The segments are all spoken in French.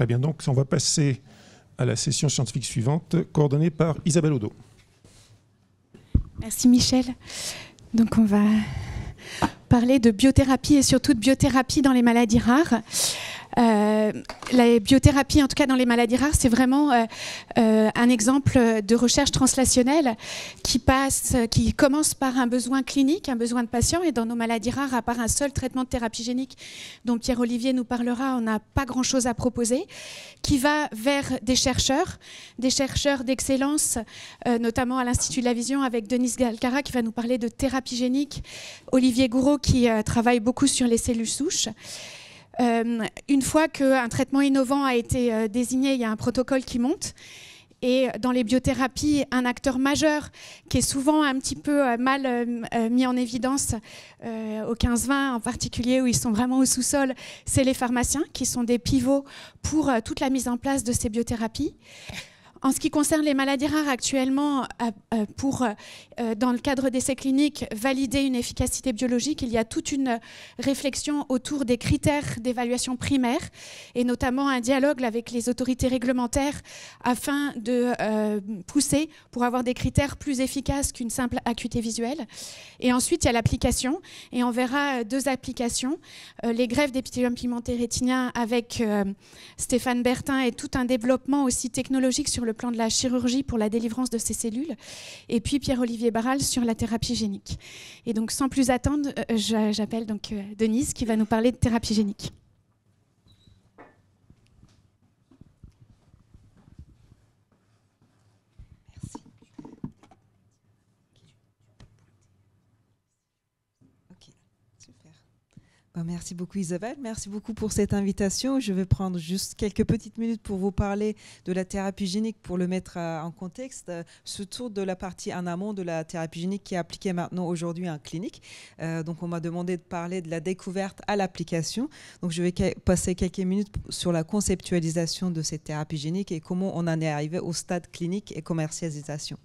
Très bien, donc on va passer à la session scientifique suivante, coordonnée par Isabelle Odo. Merci Michel. Donc on va parler de biothérapie et surtout de biothérapie dans les maladies rares. Euh, la biothérapie, en tout cas dans les maladies rares, c'est vraiment euh, euh, un exemple de recherche translationnelle qui, passe, qui commence par un besoin clinique, un besoin de patient. Et dans nos maladies rares, à part un seul traitement de thérapie génique dont Pierre-Olivier nous parlera, on n'a pas grand-chose à proposer, qui va vers des chercheurs, des chercheurs d'excellence, notamment à l'Institut de la Vision avec Denise Galcara qui va nous parler de thérapie génique, Olivier Gouraud qui travaille beaucoup sur les cellules souches. Euh, une fois qu'un traitement innovant a été euh, désigné, il y a un protocole qui monte. Et dans les biothérapies, un acteur majeur qui est souvent un petit peu euh, mal mis en évidence, au 15-20 en particulier, où ils sont vraiment au sous-sol, c'est les pharmaciens qui sont des pivots pour toute la mise en place de ces biothérapies. En ce qui concerne les maladies rares, actuellement, euh, euh, pour, euh, dans le cadre d'essais cliniques, valider une efficacité biologique, il y a toute une réflexion autour des critères d'évaluation primaire et notamment un dialogue avec les autorités réglementaires afin de pousser pour avoir des critères plus efficaces qu'une simple acuité visuelle. Et ensuite, il y a l'application et on verra deux applications. Les grèves d'épithélium pigmenté rétinien avec Stéphane Bertin et tout un développement aussi technologique sur le plan de la chirurgie pour la délivrance de ces cellules, et puis Pierre-Olivier Barral sur la thérapie génique. Et donc sans plus attendre, euh, j'appelle donc euh, Denise qui va nous parler de thérapie génique. Merci. Ok, super. Bah, merci beaucoup Isabelle, merci beaucoup pour cette invitation. Je vais prendre juste quelques petites minutes pour vous parler de la thérapie génique pour le mettre euh, en contexte. Euh, ce de la partie en amont de la thérapie génique qui est appliquée maintenant aujourd'hui en clinique. Euh, donc on m'a demandé de parler de la découverte à l'application. Donc je vais passer quelques minutes sur la conceptualisation de cette thérapie génique et comment on en est arrivé au stade clinique et commercialisation.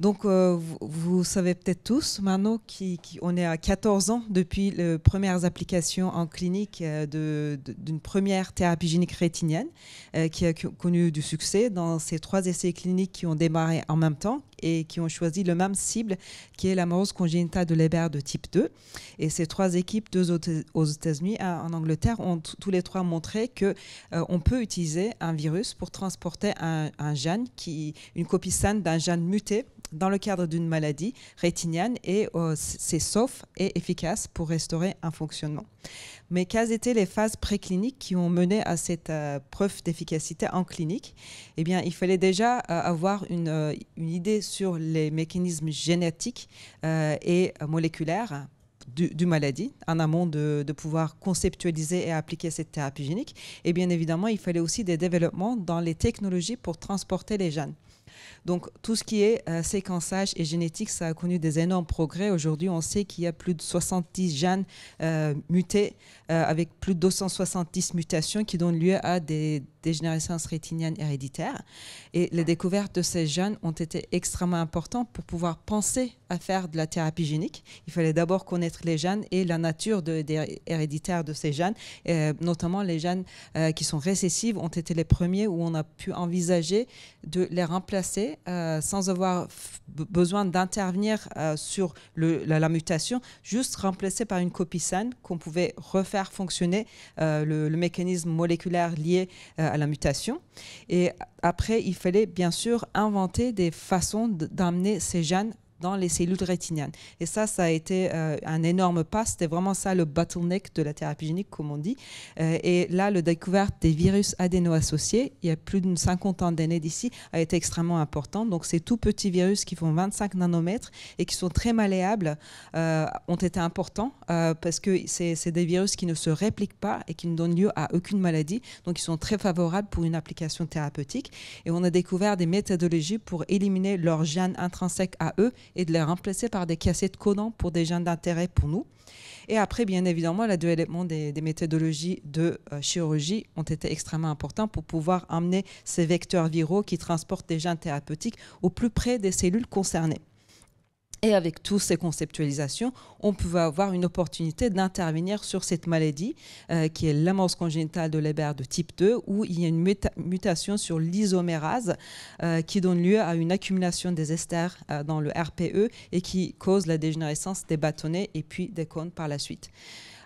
Donc, euh, vous, savez peut-être tous, Mano, qu'on est à 14 ans depuis les premières applications en clinique euh, d'une première thérapie génique rétinienne euh, qui a connu du succès dans ces trois essais cliniques qui ont démarré en même temps et qui ont choisi le même cible qui est la morose congénitale de l'hébert de type 2. Et ces trois équipes, deux aux États-Unis, en Angleterre, ont tous les trois montré que on peut utiliser un virus pour transporter un, un gène, qui, une copie saine d'un gène muté dans le cadre d'une maladie rétinienne et euh, c'est sauf et efficace pour restaurer un fonctionnement. Mais quelles étaient les phases précliniques qui ont mené à cette euh, preuve d'efficacité en clinique Eh bien, il fallait déjà euh, avoir une, idée sur les mécanismes génétiques et moléculaires du, maladie, en amont de, de, pouvoir conceptualiser et appliquer cette thérapie génique. Et bien évidemment, il fallait aussi des développements dans les technologies pour transporter les gènes. Donc tout ce qui est euh, séquençage et génétique, ça a connu des énormes progrès. Aujourd'hui, on sait qu'il y a plus de 70 gènes euh, mutés, euh, avec plus de 270 mutations qui donnent lieu à des dégénérescence rétinienne héréditaire. Et les découvertes de ces jeunes ont été extrêmement importantes pour pouvoir penser à faire de la thérapie génique. Il fallait d'abord connaître les jeunes et la nature de, héréditaire de ces jeunes. Euh, notamment les jeunes euh, qui sont récessifs ont été les premiers où on a pu envisager de les remplacer euh, sans avoir besoin d'intervenir sur la, mutation, juste remplacer par une copie saine qu'on pouvait refaire fonctionner le, le, mécanisme moléculaire lié à à la mutation. Et après, il fallait bien sûr inventer des façons d'amener ces jeunes dans les cellules rétiniennes. Et ça, ça a été euh, un énorme pas. C'était vraiment ça le bottleneck de la thérapie génique, comme on dit. Euh, et là, la découverte des virus adéno-associés, il y a plus d'une cinquantaine d'années d'ici, a été extrêmement importante. Donc, ces tout petits virus qui font 25 nanomètres et qui sont très malléables euh, ont été importants parce que c'est des virus qui ne se répliquent pas et qui ne donnent lieu à aucune maladie. Donc, ils sont très favorables pour une application thérapeutique. Et on a découvert des méthodologies pour éliminer leur gène intrinsèque à eux et de les remplacer par des cassettes codants pour des gènes d'intérêt pour nous. Et après, bien évidemment, le développement des, des méthodologies de euh, chirurgie ont été extrêmement importants pour pouvoir amener ces vecteurs viraux qui transportent des gènes thérapeutiques au plus près des cellules concernées. Et avec toutes ces conceptualisations, on pouvait avoir une opportunité d'intervenir sur cette maladie euh, qui est l'amorce congénitale de l'hébert de type 2, où il y a une mutation sur l'isomérase euh, qui donne lieu à une accumulation des esters euh, dans le RPE et qui cause la dégénérescence des bâtonnets et puis des cônes par la suite.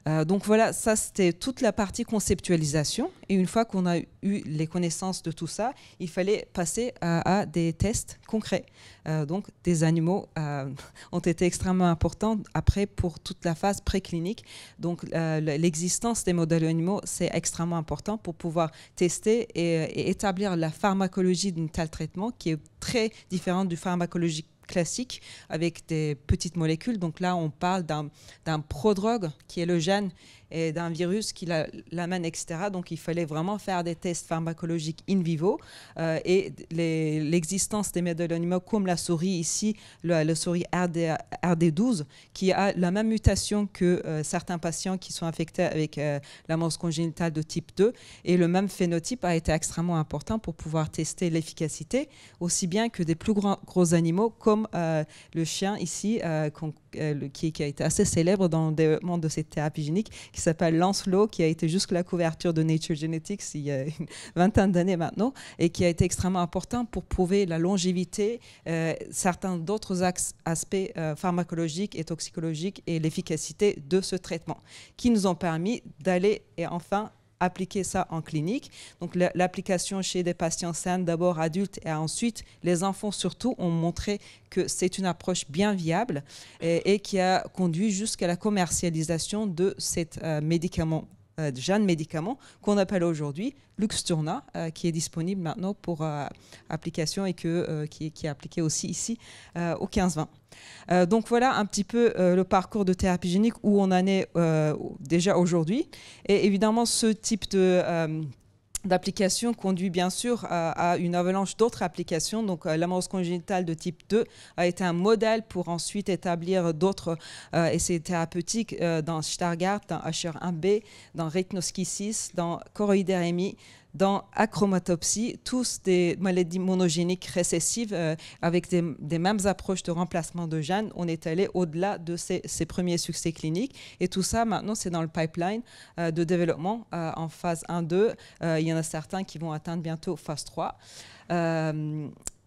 Euh, donc voilà, ça c'était toute la partie conceptualisation. Et une fois qu'on a eu les connaissances de tout ça, il fallait passer euh, à, des tests concrets. Euh, donc des animaux ont été extrêmement importants après pour toute la phase préclinique. Donc l'existence des modèles animaux, c'est extrêmement important pour pouvoir tester et, établir la pharmacologie d'un tel traitement qui est très différente du pharmacologique classique avec des petites molécules. Donc là, on parle d'un prodrogue qui est le gène et d'un virus qui l'amène, etc. Donc il fallait vraiment faire des tests pharmacologiques in vivo. Euh, et l'existence des animaux comme la souris ici, le, la souris RD, 12 qui a la même mutation que euh, certains patients qui sont infectés avec euh, la morse congénitale de type 2. Et le même phénotype a été extrêmement important pour pouvoir tester l'efficacité, aussi bien que des plus grands gros animaux comme euh, le chien ici, euh, euh, qui, a été assez célèbre dans le développement de cette thérapie génique, qui s'appelle Lancelot, qui a été jusque la couverture de Nature Genetics il y a une vingtaine d'années maintenant, et qui a été extrêmement important pour prouver la longévité, certains d'autres aspects pharmacologiques et toxicologiques et l'efficacité de ce traitement, qui nous ont permis d'aller et enfin appliquer ça en clinique. Donc l'application chez des patients sains, d'abord adultes et ensuite les enfants surtout, ont montré que c'est une approche bien viable et, qui a conduit jusqu'à la commercialisation de cet euh, médicament. Euh, de jeunes médicaments qu'on appelle aujourd'hui Luxturna, euh, qui est disponible maintenant pour euh, application et que, qui, qui, est appliqué aussi ici au 15-20. donc voilà un petit peu le parcours de thérapie génique où on en est déjà aujourd'hui. Et évidemment, ce type de D'application conduit bien sûr à, une avalanche d'autres applications. Donc euh, l'amorce congénitale de type 2 a été un modèle pour ensuite établir d'autres euh, essais thérapeutiques euh, dans Stargardt, dans HR1B, dans Rhythnoskisis, dans choroidérémie, dans achromatopsie, tous des maladies monogéniques récessives euh, avec des, mêmes approches de remplacement de gènes. On est allé au-delà de ces, premiers succès cliniques. Et tout ça, maintenant, c'est dans le pipeline euh, de développement euh, en phase 1-2. il y en a certains qui vont atteindre bientôt phase 3.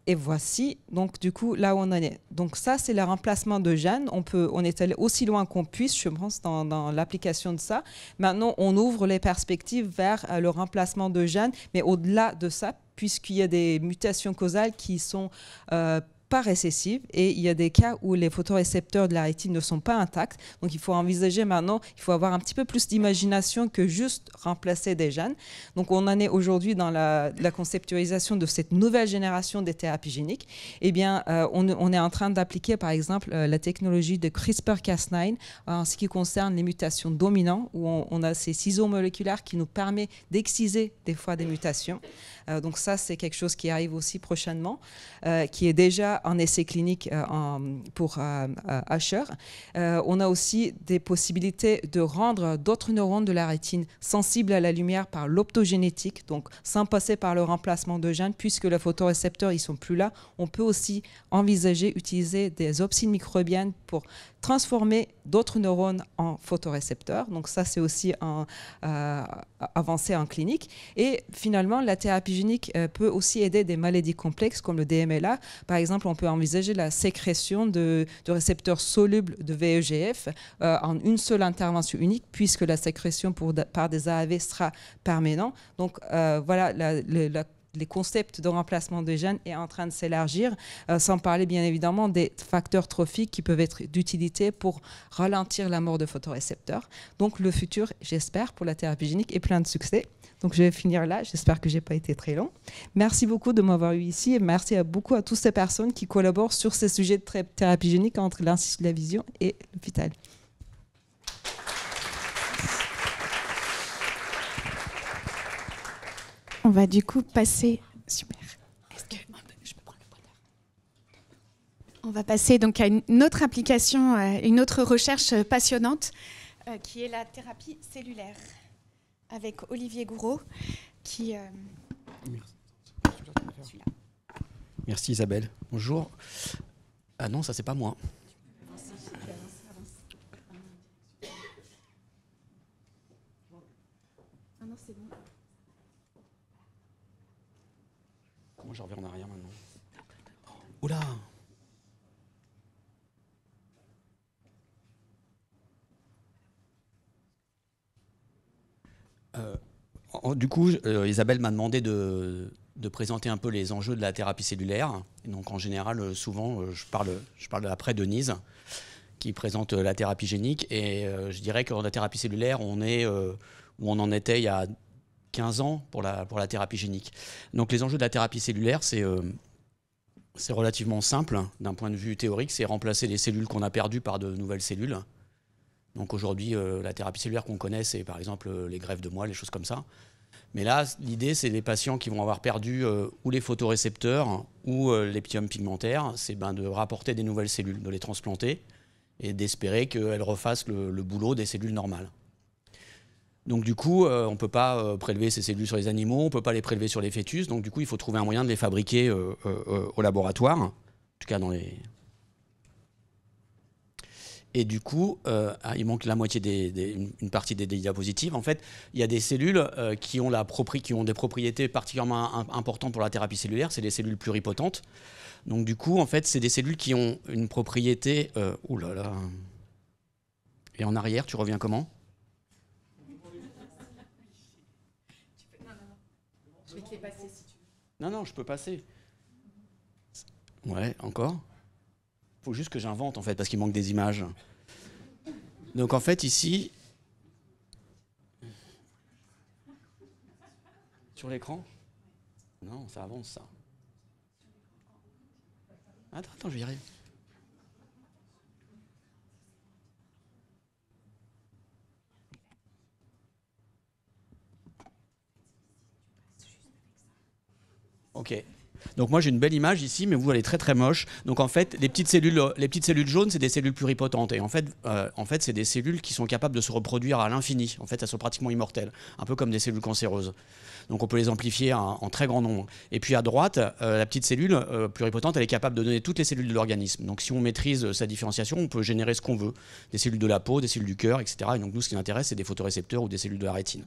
Et voici donc du coup là où on en est. Donc ça c'est le remplacement de Jeanne. On peut, on est allé aussi loin qu'on puisse, je pense, dans, l'application de ça. Maintenant, on ouvre les perspectives vers euh, le remplacement de Jeanne, mais au-delà de ça, puisqu'il y a des mutations causales qui sont euh, pas récessive et il y a des cas où les photorécepteurs de la rétine ne sont pas intacts. Donc il faut envisager maintenant, il faut avoir un petit peu plus d'imagination que juste remplacer des gènes. Donc on en est aujourd'hui dans la, conceptualisation de cette nouvelle génération des thérapies géniques. Eh bien, euh, on, est en train d'appliquer par exemple euh, la technologie de CRISPR-Cas9 en ce qui concerne les mutations dominantes où on, on a ces ciseaux moléculaires qui nous permettent d'exciser des fois des mutations. Euh, donc ça, c'est quelque chose qui arrive aussi prochainement, euh, qui est déjà en essai clinique euh, pour Asher. on a aussi des possibilités de rendre d'autres neurones de la rétine sensibles à la lumière par l'optogénétique, donc sans passer par le remplacement de gènes, puisque les photorécepteurs, ils sont plus là. On peut aussi envisager utiliser des opsines microbiennes pour transformer d'autres neurones en photorécepteurs. Donc ça, c'est aussi un, avancé en clinique. Et finalement, la thérapie unique euh, peut aussi aider des maladies complexes comme le DMLA. Par exemple, on peut envisager la sécrétion de, récepteurs solubles de VEGF euh, en une seule intervention unique, puisque la sécrétion pour, par des AAV sera permanente. Donc euh, voilà, la les concepts de remplacement des gènes est en train de s'élargir, euh, sans parler bien évidemment des facteurs trophiques qui peuvent être d'utilité pour ralentir la mort de photorécepteurs. Donc le futur, j'espère, pour la thérapie génique est plein de succès. Donc je vais finir là, j'espère que je n'ai pas été très long. Merci beaucoup de m'avoir eu ici et merci à beaucoup à toutes ces personnes qui collaborent sur ces sujets de thérapie génique entre l'Institut de la Vision et l'hôpital. on va du coup passer. Super. On va passer donc à une autre application, euh, une autre recherche passionnante, euh, qui est la thérapie cellulaire, avec Olivier Gouraud, qui. Euh, Merci Isabelle. Bonjour. Ah non, ça c'est pas moi. je reviens en arrière maintenant Oula euh, du coup, euh, Isabelle m'a demandé de, présenter un peu les enjeux de la thérapie cellulaire. donc en général, euh, souvent, je parle, je parle après Denise, qui présente la thérapie génique. Et je dirais que dans la thérapie cellulaire, on est où on en était il y a 15 ans pour la, pour la thérapie génique. Donc les enjeux de la thérapie cellulaire, c'est euh, c'est relativement simple d'un point de vue théorique, c'est remplacer les cellules qu'on a perdues par de nouvelles cellules. Donc aujourd'hui, euh, la thérapie cellulaire qu'on connaît, c'est par exemple euh, les greffes de moelle, les choses comme ça. Mais là, l'idée, c'est les patients qui vont avoir perdu ou les photorécepteurs ou l'éptium pigmentaire, c'est ben, de rapporter des nouvelles cellules, de les transplanter et d'espérer qu'elles refassent le boulot des cellules normales. Donc du coup, euh, on ne peut pas euh, prélever ces cellules sur les animaux, on ne peut pas les prélever sur les fœtus, donc du coup, il faut trouver un moyen de les fabriquer euh, au laboratoire, en tout cas dans les... Et du coup, ah, il manque la moitié des, une partie des, diapositives. En fait, il y a des cellules qui, ont la qui ont des propriétés particulièrement importantes pour la thérapie cellulaire, c'est les cellules pluripotentes. Donc du coup, en fait, c'est des cellules qui ont une propriété... oulala. Là là. Et en arrière, tu reviens comment Non, non, je peux passer. Ouais, encore Faut juste que j'invente en fait, parce qu'il manque des images. Donc en fait, ici. Sur l'écran Non, ça avance ça. Attends, attends, je vais y arriver. Ok. Donc moi j'ai une belle image ici, mais vous elle est très très moche. Donc en fait les petites cellules, les petites cellules jaunes c'est des cellules pluripotentes et en fait, euh, en fait c'est des cellules qui sont capables de se reproduire à l'infini. En fait elles sont pratiquement immortelles, un peu comme des cellules cancéreuses. Donc on peut les amplifier en, très grand nombre. Et puis à droite euh, la petite cellule euh, pluripotente elle est capable de donner toutes les cellules de l'organisme. Donc si on maîtrise sa différenciation on peut générer ce qu'on veut, des cellules de la peau, des cellules du cœur, etc. Et donc nous ce qui nous intéresse c'est des photorécepteurs ou des cellules de la rétine.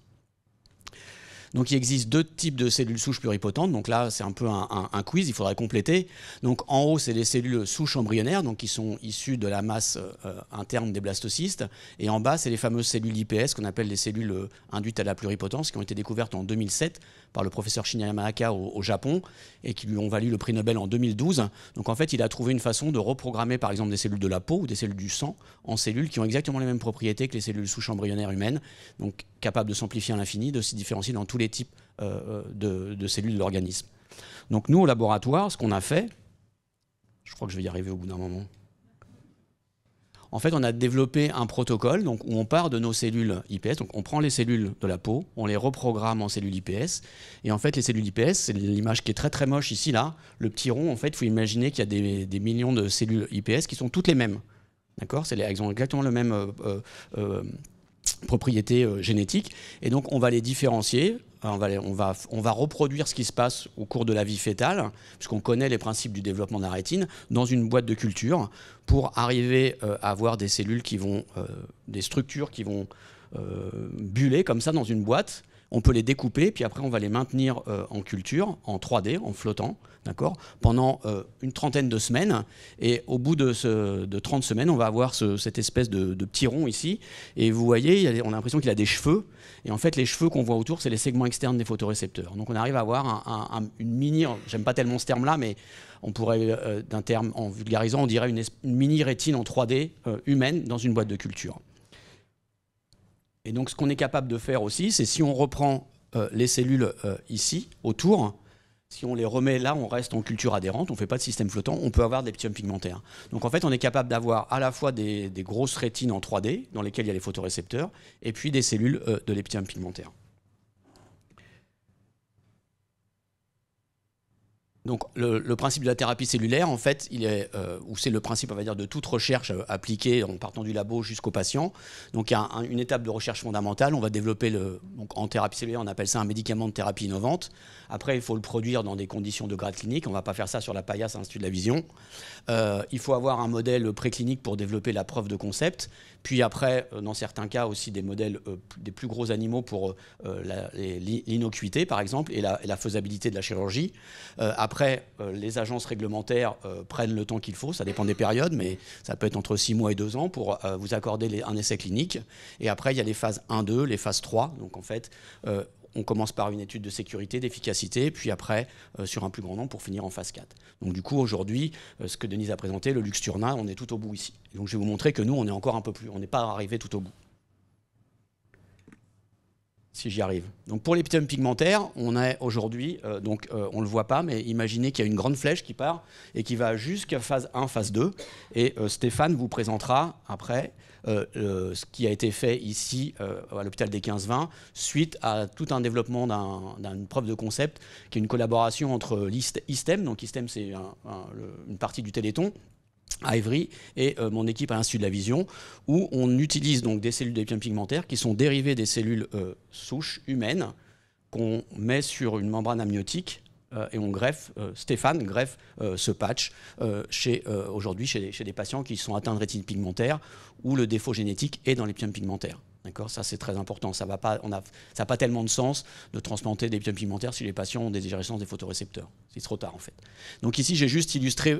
Donc il existe deux types de cellules souches pluripotentes. Donc là, c'est un peu un, quiz, il faudrait compléter. Donc en haut, c'est les cellules souches embryonnaires, donc qui sont issues de la masse euh, interne des blastocystes. Et en bas, c'est les fameuses cellules IPS qu'on appelle les cellules euh, induites à la pluripotence qui ont été découvertes en 2007 par le professeur Shinya au, Japon et qui lui ont valu le prix Nobel en 2012. Donc en fait, il a trouvé une façon de reprogrammer par exemple des cellules de la peau ou des cellules du sang en cellules qui ont exactement les mêmes propriétés que les cellules souches embryonnaires humaines, donc capables de s'amplifier à l'infini, de se différencier dans tous les types euh, euh, de cellules de l'organisme. Donc nous, au laboratoire, ce qu'on a fait, je crois que je vais y arriver au bout d'un moment en fait, on a développé un protocole où on part de nos cellules IPS. Donc, on prend les cellules de la peau, on les reprogramme en cellules IPS. Et en fait, les cellules IPS, c'est l'image qui est très très moche ici, là. Le petit rond, en fait, il faut imaginer qu'il y a des, millions de cellules IPS qui sont toutes les mêmes. D'accord Elles ont exactement le même. Euh, euh, euh, propriété génétique, Et donc, on va les différencier ah, on va, reproduire ce qui se passe au cours de la vie fœtale, puisqu'on connaît les principes du développement de la rétine, dans une boîte de culture pour arriver euh, à avoir des cellules qui vont, euh, des structures qui vont euh, buller comme ça dans une boîte on peut les découper, puis après on va les maintenir euh, en culture, en 3D, en flottant, d'accord, pendant euh, une trentaine de semaines. Et au bout de, 30 semaines, on va avoir cette espèce de, petit rond ici. Et vous voyez, on a l'impression qu'il a des cheveux. Et en fait, les cheveux qu'on voit autour, c'est les segments externes des photorécepteurs. Donc on arrive à avoir une mini, j'aime pas tellement ce terme-là, mais on pourrait, euh, d'un terme en vulgarisant, on dirait une mini rétine en 3D humaine dans une boîte de culture. Et donc ce qu'on est capable de faire aussi, c'est si on reprend euh, les cellules euh, ici, autour, si on les remet là, on reste en culture adhérente, on ne fait pas de système flottant, on peut avoir des l'eptium pigmentaire. Donc en fait, on est capable d'avoir à la fois des, grosses rétines en 3D, dans lesquelles il y a les photorécepteurs, et puis des cellules euh, de l'éptium pigmentaire. Donc le, principe de la thérapie cellulaire, en fait, il est, euh, c'est le principe, on va dire, de toute recherche euh, appliquée en partant du labo jusqu'au patient. Donc il y a une étape de recherche fondamentale. On va développer le, donc en thérapie cellulaire, on appelle ça un médicament de thérapie innovante. Après, il faut le produire dans des conditions de grade clinique. On ne va pas faire ça sur la paillasse à l'Institut de la Vision. Euh, il faut avoir un modèle préclinique pour développer la preuve de concept. Puis après, dans certains cas aussi, des modèles des plus gros animaux pour l'innocuité, par exemple, et la, faisabilité de la chirurgie. après, après, euh, les agences réglementaires euh, prennent le temps qu'il faut, ça dépend des périodes, mais ça peut être entre 6 mois et 2 ans pour euh, vous accorder un essai clinique. Et après, il y a les phases 1-2, les phases 3. Donc en fait, on commence par une étude de sécurité, d'efficacité, puis après sur un plus grand nombre pour finir en phase 4. Donc du coup aujourd'hui, ce que Denise a présenté, le Luxturna, on est tout au bout ici. Donc je vais vous montrer que nous, on est encore un peu plus, on n'est pas arrivé tout au bout si j'y arrive. Donc pour l'épithème pigmentaire, on est aujourd'hui, euh, donc euh, on ne le voit pas, mais imaginez qu'il y a une grande flèche qui part et qui va jusqu'à phase 1, phase 2. Et euh, Stéphane vous présentera après ce qui a été fait ici à l'hôpital des 15-20 suite à tout un développement d'une preuve de concept qui est une collaboration entre l'ISTEM, donc ISTEM c'est une partie du Téléthon, à et euh, mon équipe à l'Institut de la Vision, où on utilise donc des cellules d'épithème pigmentaires qui sont dérivées des cellules euh, souches humaines qu'on met sur une membrane amniotique euh, et on greffe, Stéphane greffe ce patch aujourd'hui chez, des patients qui sont atteints de rétine pigmentaire où le défaut génétique est dans l'épithème pigmentaire. D'accord Ça, c'est très important. Ça n'a pas, on a, ça pas tellement de sens de transplanter des pigmentaires si les patients ont des égérations des photorécepteurs. C'est trop tard, en fait. Donc ici, j'ai juste illustré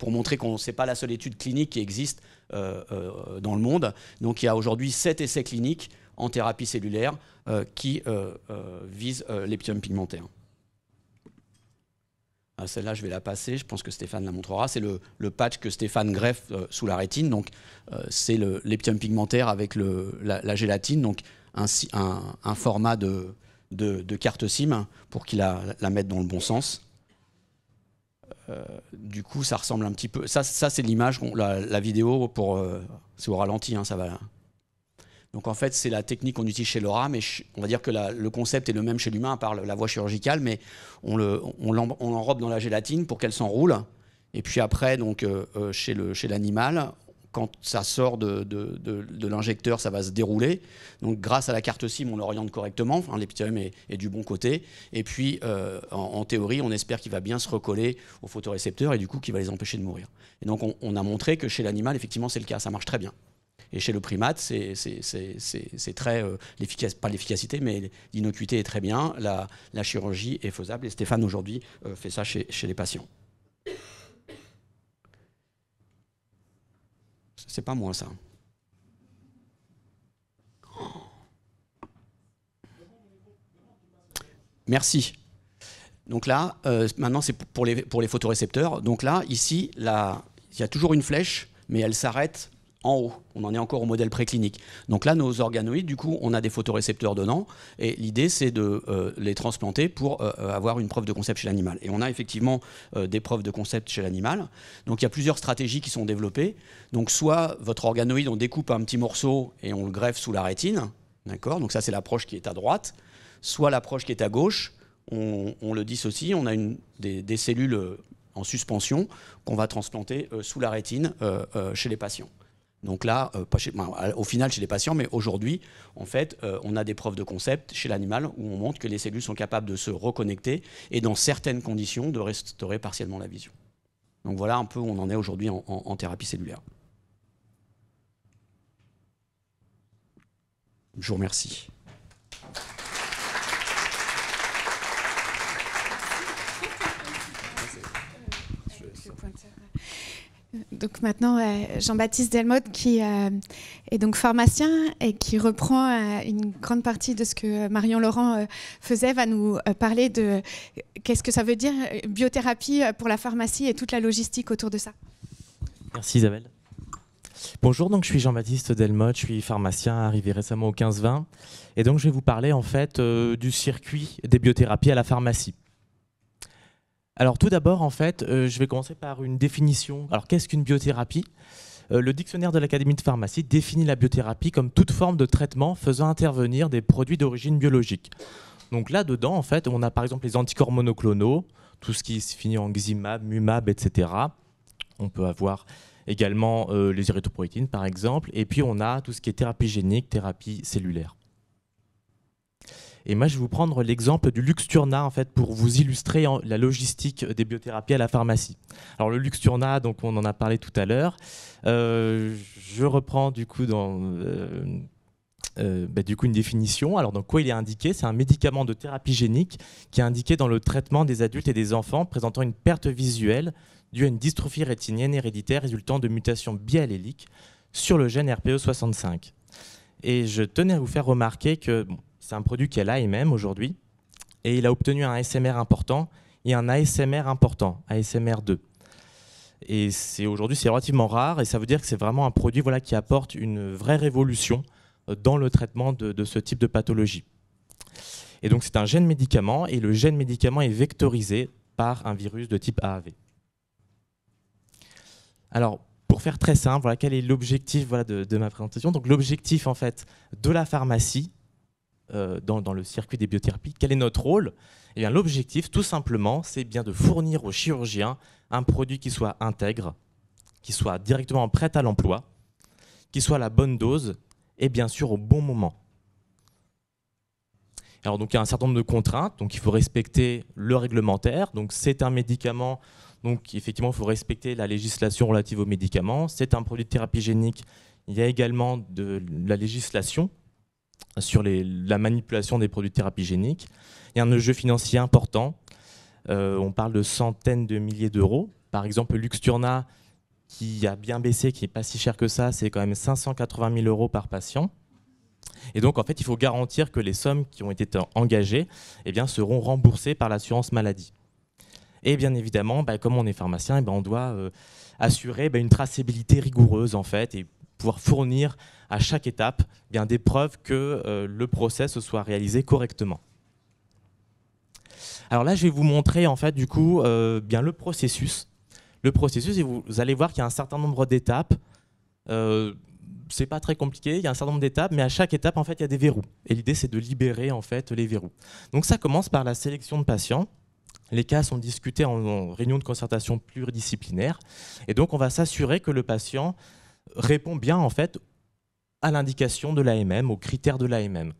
pour montrer qu'on n'est pas la seule étude clinique qui existe euh, euh, dans le monde. Donc il y a aujourd'hui sept essais cliniques en thérapie cellulaire euh, qui visent l'épitome pigmentaire. Ah, celle-là, je vais la passer, je pense que Stéphane la montrera. C'est le, patch que Stéphane greffe sous la rétine. Donc, c'est l'éptium pigmentaire avec la, gélatine, donc un, format de, carte SIM pour qu'il la mette dans le bon sens. Euh, du coup, ça ressemble un petit peu. Ça, ça c'est l'image, la, la, vidéo pour. Euh, c'est au ralenti, hein, ça va. Donc en fait, c'est la technique qu'on utilise chez Laura, mais on va dire que le concept est le même chez l'humain, à part la voie chirurgicale, mais on l'enrobe dans la gélatine pour qu'elle s'enroule. Et puis après, donc, euh, chez l'animal, quand ça sort de, l'injecteur, ça va se dérouler. Donc grâce à la carte SIM, on l'oriente correctement, enfin, l'épithélium est, du bon côté. Et puis, euh, en, théorie, on espère qu'il va bien se recoller aux photorécepteurs et du coup qu'il va les empêcher de mourir. Et donc on, a montré que chez l'animal, effectivement, c'est le cas, ça marche très bien. Et chez le primate, c'est très euh, pas l'efficacité, mais l'innocuité est très bien. La, chirurgie est faisable. Et Stéphane aujourd'hui euh, fait ça chez les patients. C'est pas moi ça. Merci. Donc là, euh, maintenant c'est pour les, pour les photorécepteurs. Donc là, ici, il y a toujours une flèche, mais elle s'arrête en haut. On en est encore au modèle préclinique. Donc là, nos organoïdes, du coup, on a des photorécepteurs donnants, et l'idée, c'est de euh, les transplanter pour euh, euh, avoir une preuve de concept chez l'animal. Et on a effectivement des preuves de concept chez l'animal. Donc il y a plusieurs stratégies qui sont développées. Donc soit votre organoïde, on découpe un petit morceau et on le greffe sous la rétine, d'accord Donc ça, c'est l'approche qui est à droite. Soit l'approche qui est à gauche, on, le dissocie, on a des, cellules en suspension qu'on va transplanter sous la rétine chez les patients. Donc là, euh, au final chez les patients, mais aujourd'hui, en fait, euh, on a des preuves de concept chez l'animal où on montre que les cellules sont capables de se reconnecter et dans certaines conditions de restaurer partiellement la vision. Donc voilà un peu où on en est aujourd'hui en, thérapie cellulaire. Je vous remercie. Donc maintenant, euh, Jean-Baptiste Delmotte, qui euh, est donc pharmacien et qui reprend euh, une grande partie de ce que Marion Laurent faisait, va nous parler de qu'est-ce que ça veut dire biothérapie pour la pharmacie et toute la logistique autour de ça. Merci Isabelle. Bonjour, donc je suis Jean-Baptiste Delmotte, je suis pharmacien arrivé récemment au 15-20 et donc je vais vous parler en fait du circuit des biothérapies à la pharmacie. Alors tout d'abord, en fait, euh, je vais commencer par une définition. Alors qu'est-ce qu'une biothérapie euh, le dictionnaire de l'Académie de pharmacie définit la biothérapie comme toute forme de traitement faisant intervenir des produits d'origine biologique. Donc là-dedans, en fait, on a par exemple les anticorps monoclonaux, tout ce qui se finit en ximab, mumab, etc. On peut avoir également euh, les érythropoïtines, par exemple. Et puis on a tout ce qui est thérapie génique, thérapie cellulaire. Et moi, je vais vous prendre l'exemple du Luxturna, en fait, pour vous illustrer la logistique des biothérapies à la pharmacie. Alors, le Luxturna, donc, on en a parlé tout à l'heure. Euh, je reprends, du coup, dans... Euh, euh, bah, du coup une définition. Alors dans quoi il est indiqué C'est un médicament de thérapie génique qui est indiqué dans le traitement des adultes et des enfants présentant une perte visuelle due à une dystrophie rétinienne héréditaire résultant de mutations bialléliques sur le gène RPE65. Et je tenais à vous faire remarquer que c'est un produit qui est là et même aujourd'hui. Et il a obtenu un SMR important et un ASMR important, ASMR 2. Et c'est aujourd'hui c'est relativement rare et ça veut dire que c'est vraiment un produit voilà qui apporte une vraie révolution euh, dans le traitement de, ce type de pathologie. Et donc c'est un gène médicament et le gène médicament est vectorisé par un virus de type AAV. Alors pour faire très simple, voilà quel est l'objectif voilà, de, de ma présentation. Donc l'objectif en fait de la pharmacie euh, dans, le circuit des biothérapies, quel est notre rôle eh l'objectif, tout simplement, c'est bien de fournir aux chirurgiens un produit qui soit intègre, qui soit directement prêt à l'emploi, qui soit la bonne dose et bien sûr au bon moment. Alors donc il y a un certain nombre de contraintes, donc il faut respecter le réglementaire. Donc c'est un médicament, donc effectivement il faut respecter la législation relative aux médicaments. C'est un produit de thérapie génique. Il y a également de la législation sur les, la manipulation des produits de thérapie génique. Il y a un jeu financier important. Euh, on parle de centaines de milliers d'euros. Par exemple, Luxturna, qui a bien baissé, qui n'est pas si cher que ça, c'est quand même 580 000 euros par patient. Et donc, en fait, il faut garantir que les sommes qui ont été engagées eh bien, seront remboursées par l'assurance maladie. Et bien évidemment, bah, comme on est pharmacien, eh ben, on doit euh, assurer bah, une traçabilité rigoureuse, en fait, et pouvoir fournir à chaque étape eh bien, des preuves que euh, le procès se soit réalisé correctement. Alors là, je vais vous montrer en fait du coup euh, bien le processus. Le processus, et vous, allez voir qu'il y a un certain nombre d'étapes. Euh, c'est pas très compliqué, il y a un certain nombre d'étapes, mais à chaque étape, en fait, il y a des verrous. Et l'idée, c'est de libérer en fait les verrous. Donc ça commence par la sélection de patients. Les cas sont discutés en, en réunion de concertation pluridisciplinaire. Et donc, on va s'assurer que le patient répond bien en fait à l'indication de l'AMM, aux critères de l'AMM.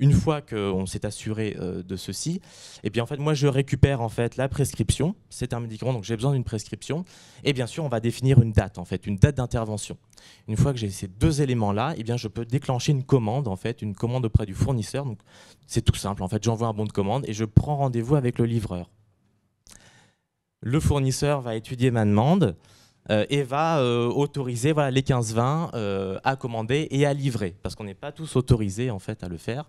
Une fois qu'on s'est assuré euh, de ceci, et eh bien en fait moi je récupère en fait la prescription, c'est un médicament donc j'ai besoin d'une prescription, et bien sûr on va définir une date en fait, une date d'intervention. Une fois que j'ai ces deux éléments là, et eh bien je peux déclencher une commande en fait, une commande auprès du fournisseur, donc c'est tout simple en fait, j'envoie un bon de commande et je prends rendez-vous avec le livreur. Le fournisseur va étudier ma demande, euh, et va euh, autoriser voilà, les 15-20 euh, à commander et à livrer, parce qu'on n'est pas tous autorisés en fait à le faire.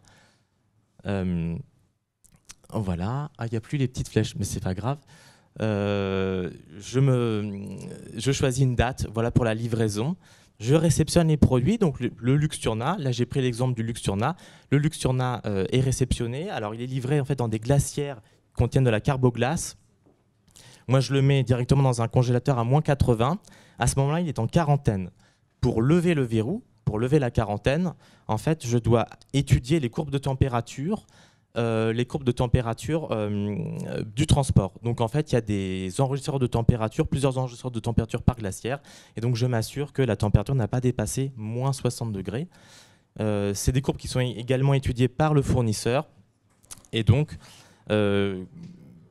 Oh, voilà, ah, il n'y a plus les petites flèches, mais c'est pas grave. je, me, je choisis une date voilà, pour la livraison. Je réceptionne les produits, donc le, le Luxturna, là j'ai pris l'exemple du Luxturna. Le Luxturna est réceptionné, alors il est livré en fait dans des glacières qui contiennent de la carboglace moi, je le mets directement dans un congélateur à moins 80. À ce moment-là, il est en quarantaine. Pour lever le verrou, pour lever la quarantaine, en fait, je dois étudier les courbes de température, euh, les courbes de température euh, euh, du transport. Donc en fait, il y a des enregistreurs de température, plusieurs enregistreurs de température par glaciaire, et donc je m'assure que la température n'a pas dépassé moins 60 degrés. C'est des courbes qui sont également étudiées par le fournisseur, et donc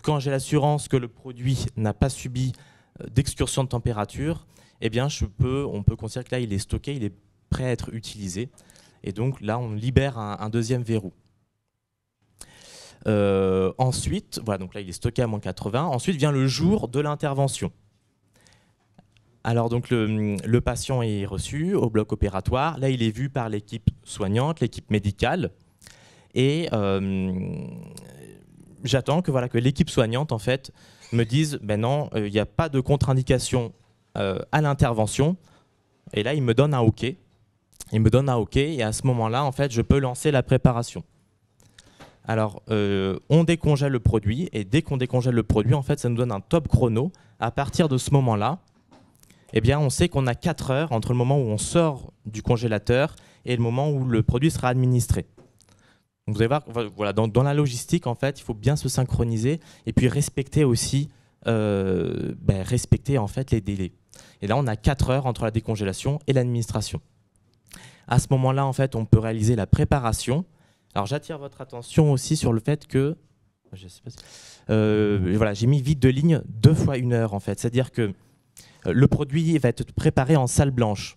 quand j'ai l'assurance que le produit n'a pas subi euh, d'excursion de température, eh bien, je peux, on peut considérer que là, il est stocké, il est prêt à être utilisé. Et donc là, on libère un, deuxième verrou. Euh, ensuite, voilà, donc là, il est stocké à moins 80. Ensuite vient le jour de l'intervention. Alors donc le, patient est reçu au bloc opératoire. Là, il est vu par l'équipe soignante, l'équipe médicale. Et, euh, j'attends que voilà que l'équipe soignante en fait me dise ben non, euh, il n'y a pas de contre-indication euh, à l'intervention. Et là, il me donne un OK. Il me donne un OK et à ce moment-là, en fait, je peux lancer la préparation. Alors, euh, on décongèle le produit et dès qu'on décongèle le produit, en fait, ça nous donne un top chrono. À partir de ce moment-là, eh bien, on sait qu'on a 4 heures entre le moment où on sort du congélateur et le moment où le produit sera administré vous allez voir, voilà, dans, la logistique, en fait, il faut bien se synchroniser et puis respecter aussi, euh, ben, respecter en fait les délais. Et là, on a 4 heures entre la décongélation et l'administration. À ce moment-là, en fait, on peut réaliser la préparation. Alors, j'attire votre attention aussi sur le fait que, euh, voilà, j'ai mis vite de ligne deux fois une heure, en fait. C'est-à-dire que euh, le produit va être préparé en salle blanche.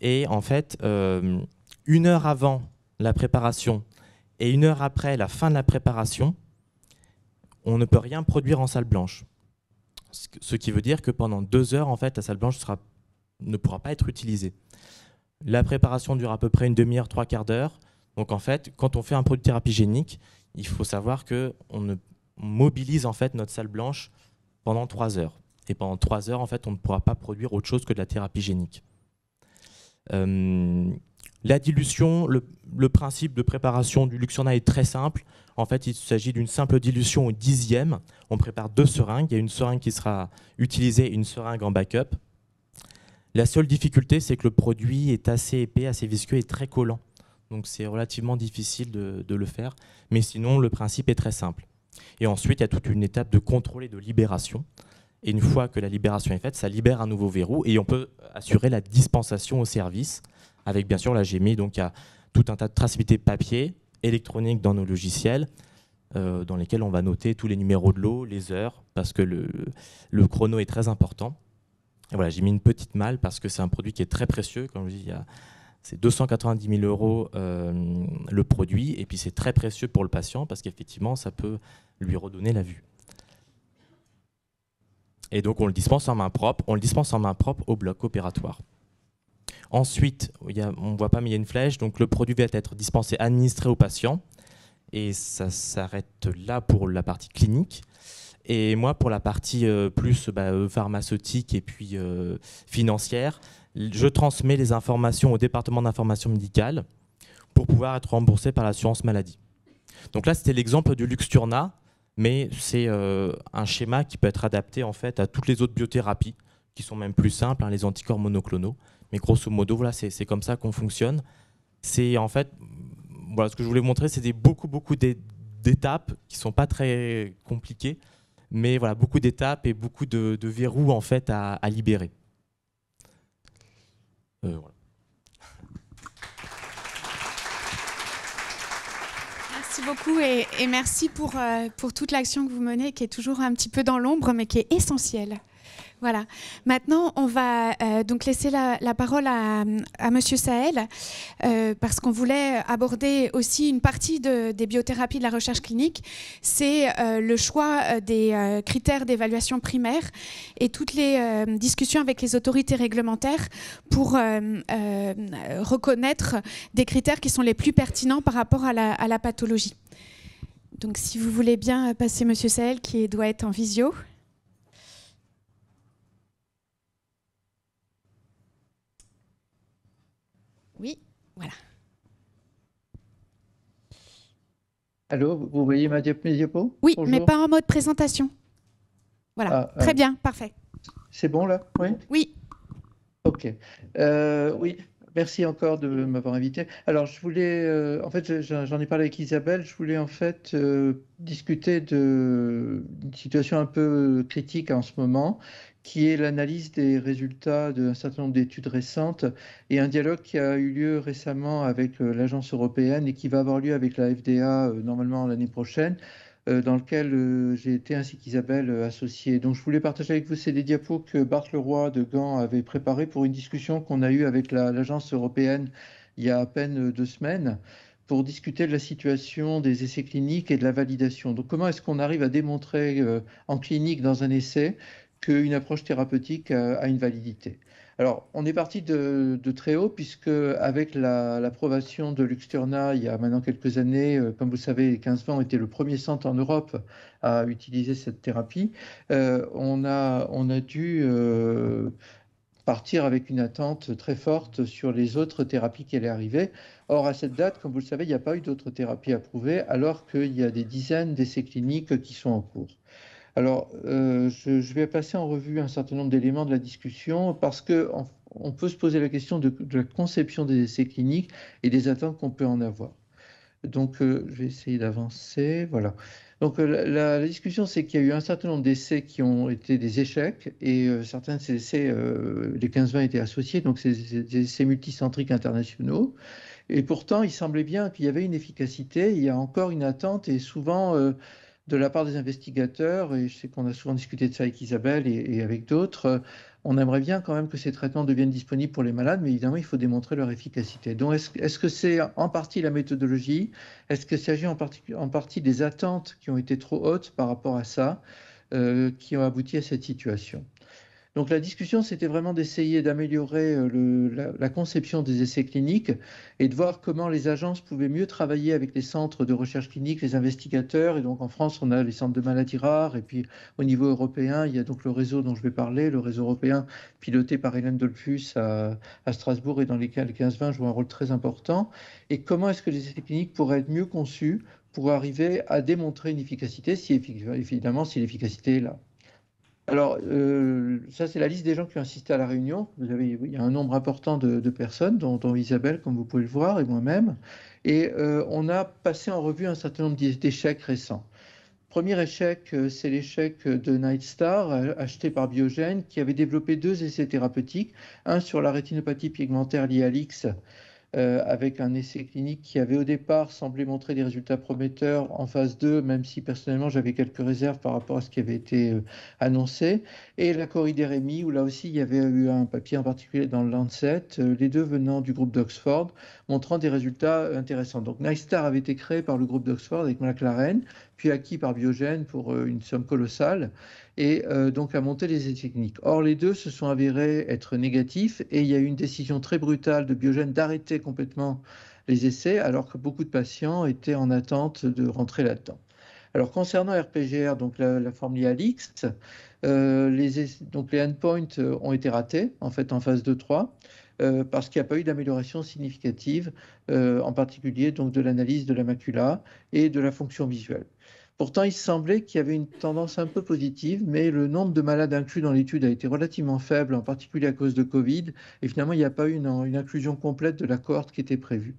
Et en fait, une heure avant la préparation, et une heure après la fin de la préparation, on ne peut rien produire en salle blanche. Ce qui veut dire que pendant deux heures, en fait, la salle blanche ne pourra pas être utilisée. La préparation dure à peu près une demi-heure, trois quarts d'heure. Donc en fait, quand on fait un produit de thérapie génique, il faut savoir que on, mobilise en fait notre salle blanche pendant trois heures. Et pendant trois heures, en fait, on ne pourra pas produire autre chose que de la thérapie génique. Euh, la dilution, le, principe de préparation du Luxurna est très simple. En fait, il s'agit d'une simple dilution au dixième. On prépare deux seringues. Il y a une seringue qui sera utilisée et une seringue en backup. La seule difficulté, c'est que le produit est assez épais, assez visqueux et très collant. Donc c'est relativement difficile de, de, le faire. Mais sinon, le principe est très simple. Et ensuite, il y a toute une étape de contrôle et de libération. Et une fois que la libération est faite, ça libère un nouveau verrou et on peut assurer la dispensation au service avec bien sûr, là j'ai mis donc il tout un tas de traçabilité papier, électronique dans nos logiciels, euh, dans lesquels on va noter tous les numéros de l'eau, les heures, parce que le, le chrono est très important. voilà, j'ai mis une petite malle parce que c'est un produit qui est très précieux. Comme je dis, c'est 290 000 euros euh, le produit, et puis c'est très précieux pour le patient parce qu'effectivement, ça peut lui redonner la vue. Et donc, on le dispense en main propre. On le dispense en main propre au bloc opératoire. Ensuite, on ne voit pas, mais il y a une flèche. Donc le produit va être dispensé, administré au patient. Et ça s'arrête là pour la partie clinique. Et moi, pour la partie euh, plus bah, euh, pharmaceutique et puis euh, financière, je transmets les informations au département d'information médicale pour pouvoir être remboursé par l'assurance maladie. Donc là, c'était l'exemple du Luxturna, mais c'est un schéma qui peut être adapté en fait à toutes les autres biothérapies qui sont même plus simples, hein, les anticorps monoclonaux. Mais grosso modo, voilà, c'est comme ça qu'on fonctionne. C'est en fait, voilà, ce que je voulais vous montrer, c'est beaucoup, beaucoup d'étapes qui sont pas très compliquées, mais voilà, beaucoup d'étapes et beaucoup de, verrous en fait à, libérer. Euh, merci beaucoup et, merci pour, euh, pour toute l'action que vous menez, qui est toujours un petit peu dans l'ombre, mais qui est essentielle. Voilà. Maintenant, on va euh, donc laisser la, parole à, à, Monsieur Sahel, euh, parce qu'on voulait aborder aussi une partie des biothérapies de la recherche clinique. C'est euh, le choix des critères d'évaluation primaire et toutes les discussions avec les autorités réglementaires pour reconnaître des critères qui sont les plus pertinents par rapport à la, pathologie. Donc, si vous voulez bien passer Monsieur Sahel, qui doit être en visio. Oui, voilà. Allô, vous voyez ma mes Oui, mais pas en mode présentation. Voilà, ah, ah. très bien, parfait. C'est bon là Oui Ok. Euh, oui, merci encore de m'avoir invité. Alors, je voulais, euh, en fait, j'en ai parlé avec Isabelle, je voulais en fait euh, discuter d'une situation un peu critique en ce moment qui est l'analyse des résultats d'un certain nombre d'études récentes et un dialogue qui a eu lieu récemment avec euh, l'Agence européenne et qui va avoir lieu avec la FDA euh, normalement l'année prochaine euh, dans lequel j'ai été ainsi qu'Isabelle associée. Donc je voulais partager avec vous, ces diapos que Bart Leroy de Gand avait préparé pour une discussion qu'on a eue avec l'Agence européenne il y a à peine deux semaines pour discuter de la situation des essais cliniques et de la validation. Donc comment est-ce qu'on arrive à démontrer en clinique dans un essai qu'une approche thérapeutique a, une validité. Alors, on est parti de, très haut, puisque avec l'approbation de Luxturna il y a maintenant quelques années, euh, comme vous savez, 15 ans était le premier centre en Europe à utiliser cette thérapie, euh, on, a, on a dû... Euh, partir avec une attente très forte sur les autres thérapies qui allaient arriver. Or, à cette date, comme vous le savez, il n'y a pas eu d'autres thérapies approuvées, alors qu'il y a des dizaines d'essais cliniques qui sont en cours. Alors, euh, je, vais passer en revue un certain nombre d'éléments de la discussion parce que on, peut se poser la question de, la conception des essais cliniques et des attentes qu'on peut en avoir. Donc, euh, je vais essayer d'avancer. Voilà. Donc, euh, la, discussion, c'est qu'il y a eu un certain nombre d'essais qui ont été des échecs et certains de ces essais, les 15-20 étaient associés, donc c'est des essais multicentriques internationaux. Et pourtant, il semblait bien qu'il y avait une efficacité, il y a encore une attente et souvent de la part des investigateurs, et je sais qu'on a souvent discuté de ça avec Isabelle et, avec d'autres, euh, on aimerait bien quand même que ces traitements deviennent disponibles pour les malades, mais évidemment, il faut démontrer leur efficacité. Donc, est-ce que c'est en partie la méthodologie Est-ce qu'il s'agit en, partie, des attentes qui ont été trop hautes par rapport à ça, euh, qui ont abouti à cette situation donc la discussion, c'était vraiment d'essayer d'améliorer euh, la, conception des essais cliniques et de voir comment les agences pouvaient mieux travailler avec les centres de recherche clinique, les investigateurs. Et donc en France, on a les centres de maladies rares. Et puis au niveau européen, il y a donc le réseau dont je vais parler, le réseau européen piloté par Hélène Dolphus à, Strasbourg et dans lequel 15-20 jouent un rôle très important. Et comment est-ce que les essais cliniques pourraient être mieux conçus pour arriver à démontrer une efficacité, si évidemment si l'efficacité est là. Alors, euh, ça, c'est la liste des gens qui ont assisté à la réunion. il y a un nombre important de, personnes, dont, Isabelle, comme vous pouvez le voir, et moi-même. Et euh, on a passé en revue un certain nombre d'échecs récents. Premier échec, euh, c'est l'échec de Nightstar, acheté par Biogen, qui avait développé deux essais thérapeutiques, un sur la rétinopathie pigmentaire liée à l'X euh, avec un essai clinique qui avait au départ semblé montrer des résultats prometteurs en phase 2, même si personnellement j'avais quelques réserves par rapport à ce qui avait été euh, annoncé. Et la choridérémie, où là aussi il y avait eu un papier en particulier dans le Lancet, euh, les deux venant du groupe d'Oxford, montrant des résultats intéressants. Donc NICE-STAR avait été créé par le groupe d'Oxford avec McLaren, puis acquis par Biogène pour euh, une somme colossale, et euh, donc à monter les essais techniques. Or, les deux se sont avérés être négatifs, et il y a eu une décision très brutale de Biogène d'arrêter complètement les essais, alors que beaucoup de patients étaient en attente de rentrer là-dedans. Alors concernant RPGR, donc la, forme liée l'X, euh, les, donc les endpoints ont été ratés en fait en phase 2-3 parce qu'il n'y a pas eu d'amélioration significative, en particulier donc de l'analyse de la macula et de la fonction visuelle. Pourtant, il semblait qu'il y avait une tendance un peu positive, mais le nombre de malades inclus dans l'étude a été relativement faible, en particulier à cause de Covid, et finalement, il n'y a pas eu une, inclusion complète de la cohorte qui était prévue.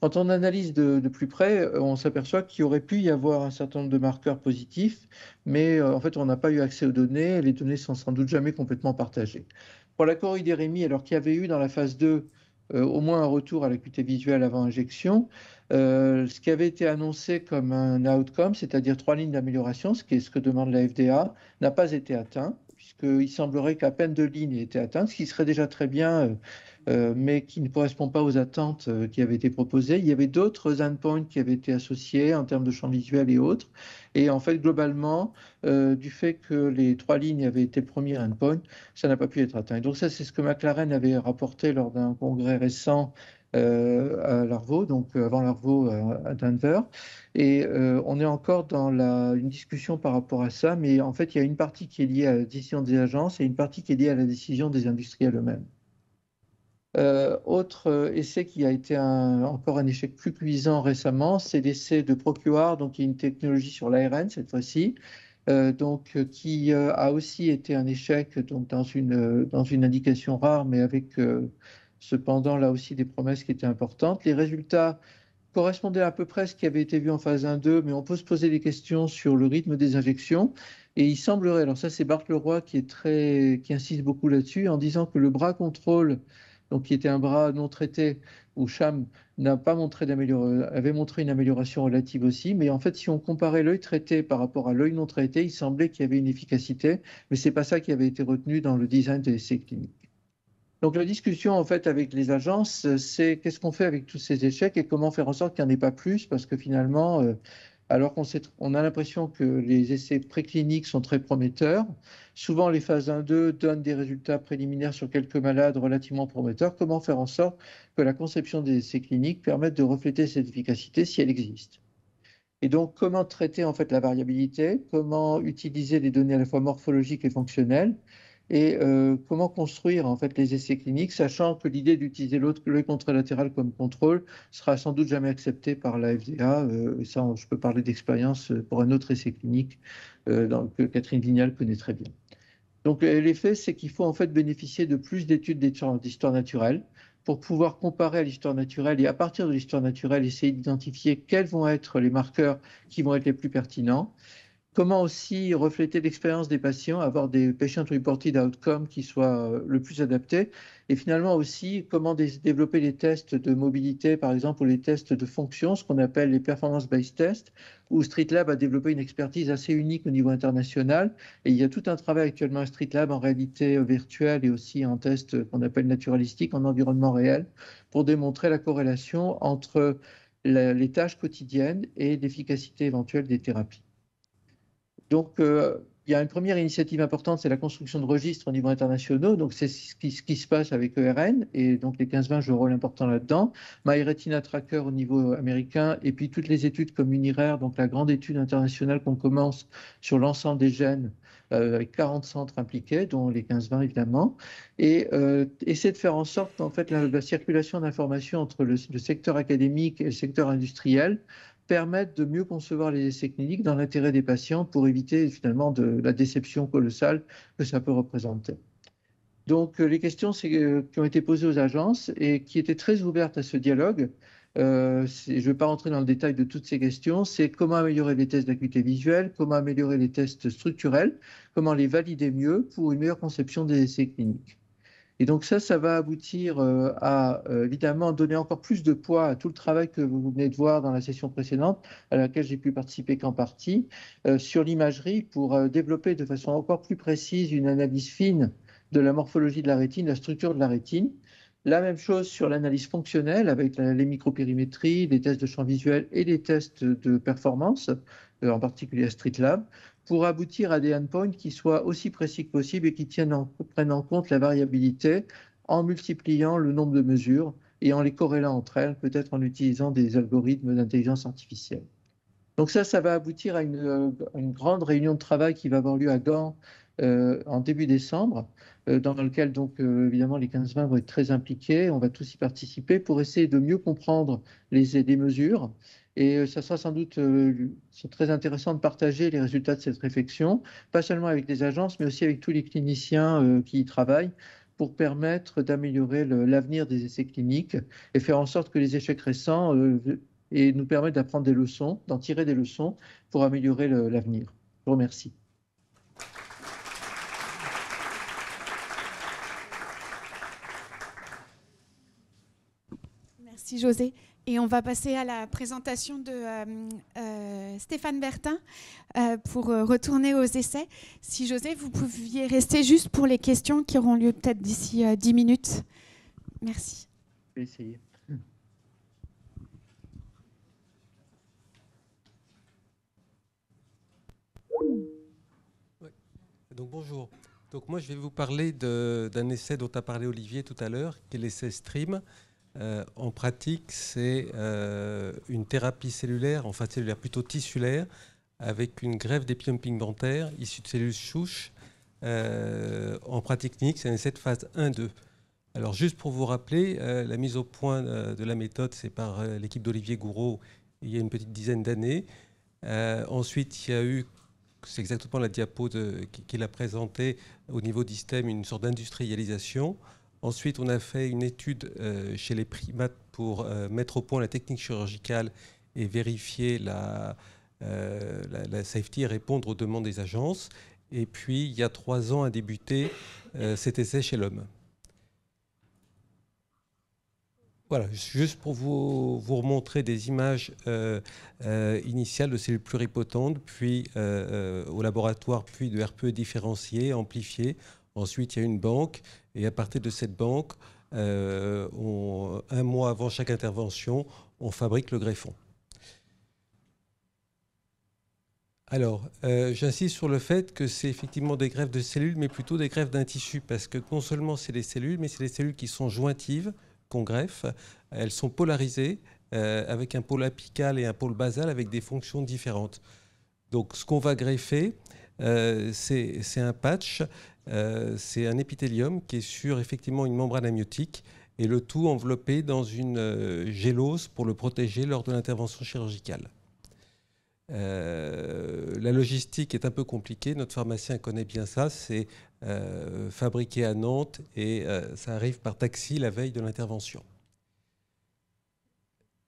Quand on analyse de, plus près, euh, on s'aperçoit qu'il aurait pu y avoir un certain nombre de marqueurs positifs, mais euh, en fait, on n'a pas eu accès aux données, les données sont sans doute jamais complètement partagées. Pour la choroïdérémie, alors qu'il y avait eu dans la phase 2 euh, au moins un retour à l'acuité visuelle avant injection. Euh, ce qui avait été annoncé comme un outcome, c'est-à-dire trois lignes d'amélioration, ce, qui est ce que demande la FDA, n'a pas été atteint qu'il semblerait qu'à peine deux lignes aient été atteintes, ce qui serait déjà très bien, euh, euh, mais qui ne correspond pas aux attentes euh, qui avaient été proposées. Il y avait d'autres endpoints qui avaient été associés en termes de champs visuels et autres. Et en fait, globalement, du fait que les trois lignes avaient été premiers premier endpoint, ça n'a pas pu être atteint. donc ça, c'est ce que McLaren avait rapporté lors d'un congrès récent euh, à l'Arvo, donc euh, avant l'Arvo euh, à, Denver. Et on est encore dans une discussion par rapport à ça, mais en fait, il y a une partie qui est liée à la décision des agences et une partie qui est liée à la décision des industriels eux-mêmes. autre essai qui a été encore un échec plus cuisant récemment, c'est l'essai de Procure, donc une technologie sur l'ARN cette fois-ci, donc qui a aussi été un échec dans, une, dans une indication rare, mais avec Cependant, là aussi, des promesses qui étaient importantes. Les résultats correspondaient à peu près à ce qui avait été vu en phase 1-2, mais on peut se poser des questions sur le rythme des injections. Et il semblerait, alors ça c'est Barthes Leroy qui, insiste beaucoup là-dessus, en disant que le bras contrôle, donc qui était un bras non traité, ou Cham n'a pas montré avait montré une amélioration relative aussi, mais en fait si on comparait l'œil traité par rapport à l'œil non traité, il semblait qu'il y avait une efficacité, mais c'est pas ça qui avait été retenu dans le design des essais cliniques. Donc la discussion en fait avec les agences, euh, c'est qu'est-ce qu'on fait avec tous ces échecs et comment faire en sorte qu'il n'y en ait pas plus, parce que finalement, euh, alors qu'on a l'impression que les essais précliniques sont très prometteurs, souvent les phases 1-2 donnent des résultats préliminaires sur quelques malades relativement prometteurs. Comment faire en sorte que la conception des essais cliniques permette de refléter cette efficacité si elle existe et donc, comment traiter en fait la variabilité Comment utiliser les données à la fois morphologiques et fonctionnelles et euh, comment construire en fait les essais cliniques, sachant que l'idée d'utiliser l'autre le contralatéral comme contrôle sera sans doute jamais acceptée par la FDA. Euh, je peux parler d'expérience euh, pour un autre essai clinique que Catherine Vignal connaît très bien. Donc l'effet, c'est qu'il faut en fait bénéficier de plus d'études d'histoire naturelle pour pouvoir comparer à l'histoire naturelle et à partir de l'histoire naturelle essayer d'identifier quels vont être les marqueurs qui vont être les plus pertinents Comment aussi refléter l'expérience des patients, avoir des patient-reported outcomes qui soient euh, le plus adaptés. Et finalement aussi, comment développer les tests de mobilité, par exemple, ou les tests de fonction, ce qu'on appelle les performance-based tests, où StreetLab a développé une expertise assez unique au niveau international. Et il y a tout un travail actuellement à StreetLab en réalité euh, virtuelle et aussi en test euh, qu'on appelle naturalistique en environnement réel, pour démontrer la corrélation entre les tâches quotidiennes et l'efficacité éventuelle des thérapies. Donc, euh, il y a une première initiative importante, c'est la construction de registres au niveau international. Donc, c'est ce qui, se passe avec ERN. Et donc, les 15-20 jouent un rôle important là-dedans. MyRetina Tracker au niveau américain. Et puis, toutes les études comme donc la grande étude internationale qu'on commence sur l'ensemble des gènes euh, avec 40 centres impliqués, dont les 15-20 évidemment, et euh, essayer de faire en sorte qu'en fait la, circulation d'informations entre le, secteur académique et le secteur industriel permettre de mieux concevoir les essais cliniques dans l'intérêt des patients pour éviter finalement de la déception colossale que ça peut représenter. Donc euh, les questions euh, qui ont été posées aux agences et qui étaient très ouvertes à ce dialogue, euh, je ne vais pas rentrer dans le détail de toutes ces questions, c'est comment améliorer les tests d'acuité visuelle, comment améliorer les tests structurels, comment les valider mieux pour une meilleure conception des essais cliniques. Et donc ça, ça va aboutir euh, à, euh, évidemment, donner encore plus de poids à tout le travail que vous venez de voir dans la session précédente, à laquelle j'ai pu participer qu'en partie, euh, sur l'imagerie pour développer de façon encore plus précise une analyse fine de la morphologie de la rétine, la structure de la rétine. La même chose sur l'analyse fonctionnelle avec les micropérimétries, les tests de champ visuel et les tests de performance, en particulier à StreetLab pour aboutir à des endpoints qui soient aussi précis que possible et qui prennent en compte la variabilité en multipliant le nombre de mesures et en les corrélant entre elles, peut-être en utilisant des algorithmes d'intelligence artificielle. Donc ça, ça va aboutir à une, euh, grande réunion de travail qui va avoir lieu à Gand euh, en début décembre, euh, dans laquelle donc évidemment les 15 membres vont être très impliqués. On va tous y participer pour essayer de mieux comprendre les, les mesures et euh, ça sera sans doute euh, très intéressant de partager les résultats de cette réflexion, pas seulement avec les agences, mais aussi avec tous les cliniciens euh, qui y travaillent pour permettre d'améliorer l'avenir des essais cliniques et faire en sorte que les échecs récents et nous permettent d'apprendre des leçons, d'en tirer des leçons pour améliorer l'avenir. Je vous remercie. Merci José. Et on va passer à la présentation de euh, euh, Stéphane Bertin euh, pour retourner aux essais. Si José, vous pouviez rester juste pour les questions qui auront lieu peut-être d'ici 10 minutes. Merci. Je Ouais. Donc bonjour. Donc moi je vais vous parler d'un essai dont a parlé Olivier tout à l'heure, qui est l'essai Stream. Euh, en pratique, c'est euh, une thérapie cellulaire, enfin cellulaire plutôt tissulaire, avec une greffe des pigmentaire issue de cellules souches. Euh, en pratique clinique, c'est un phase 1-2. Alors juste pour vous rappeler, la mise au point de la méthode, c'est par l'équipe d'Olivier Gouraud il y a une petite dizaine d'années. ensuite, il y a eu, c'est exactement la diapo qu'il a présentée au niveau d'ISTEM, une sorte d'industrialisation. Ensuite, on a fait une étude euh, chez les primates pour euh, mettre au point la technique chirurgicale et vérifier euh, la, safety et répondre aux demandes des agences. Et puis, il y a trois ans a débuté cet essai chez l'homme. Voilà, juste pour vous, vous remontrer des images initiales de cellules pluripotentes, puis au laboratoire, puis de RPE différenciées, amplifiées. Ensuite, il y a une banque et à partir de cette banque, euh, un mois avant chaque intervention, on fabrique le greffon. Alors, euh, j'insiste sur le fait que c'est effectivement des greffes de cellules, mais plutôt des greffes d'un tissu, parce que non seulement c'est des cellules, mais c'est des cellules qui sont jointives, qu'on greffe. Elles sont polarisées, euh, avec un pôle apical et un pôle basal, avec des fonctions différentes. Donc, ce qu'on va greffer, c'est un patch euh, c'est un épithélium qui est sur effectivement une membrane amniotique et le tout enveloppé dans une euh, gélose pour le protéger lors de l'intervention chirurgicale. Euh, la logistique est un peu compliquée, notre pharmacien connaît bien ça, c'est fabriqué à Nantes et ça arrive par taxi la veille de l'intervention.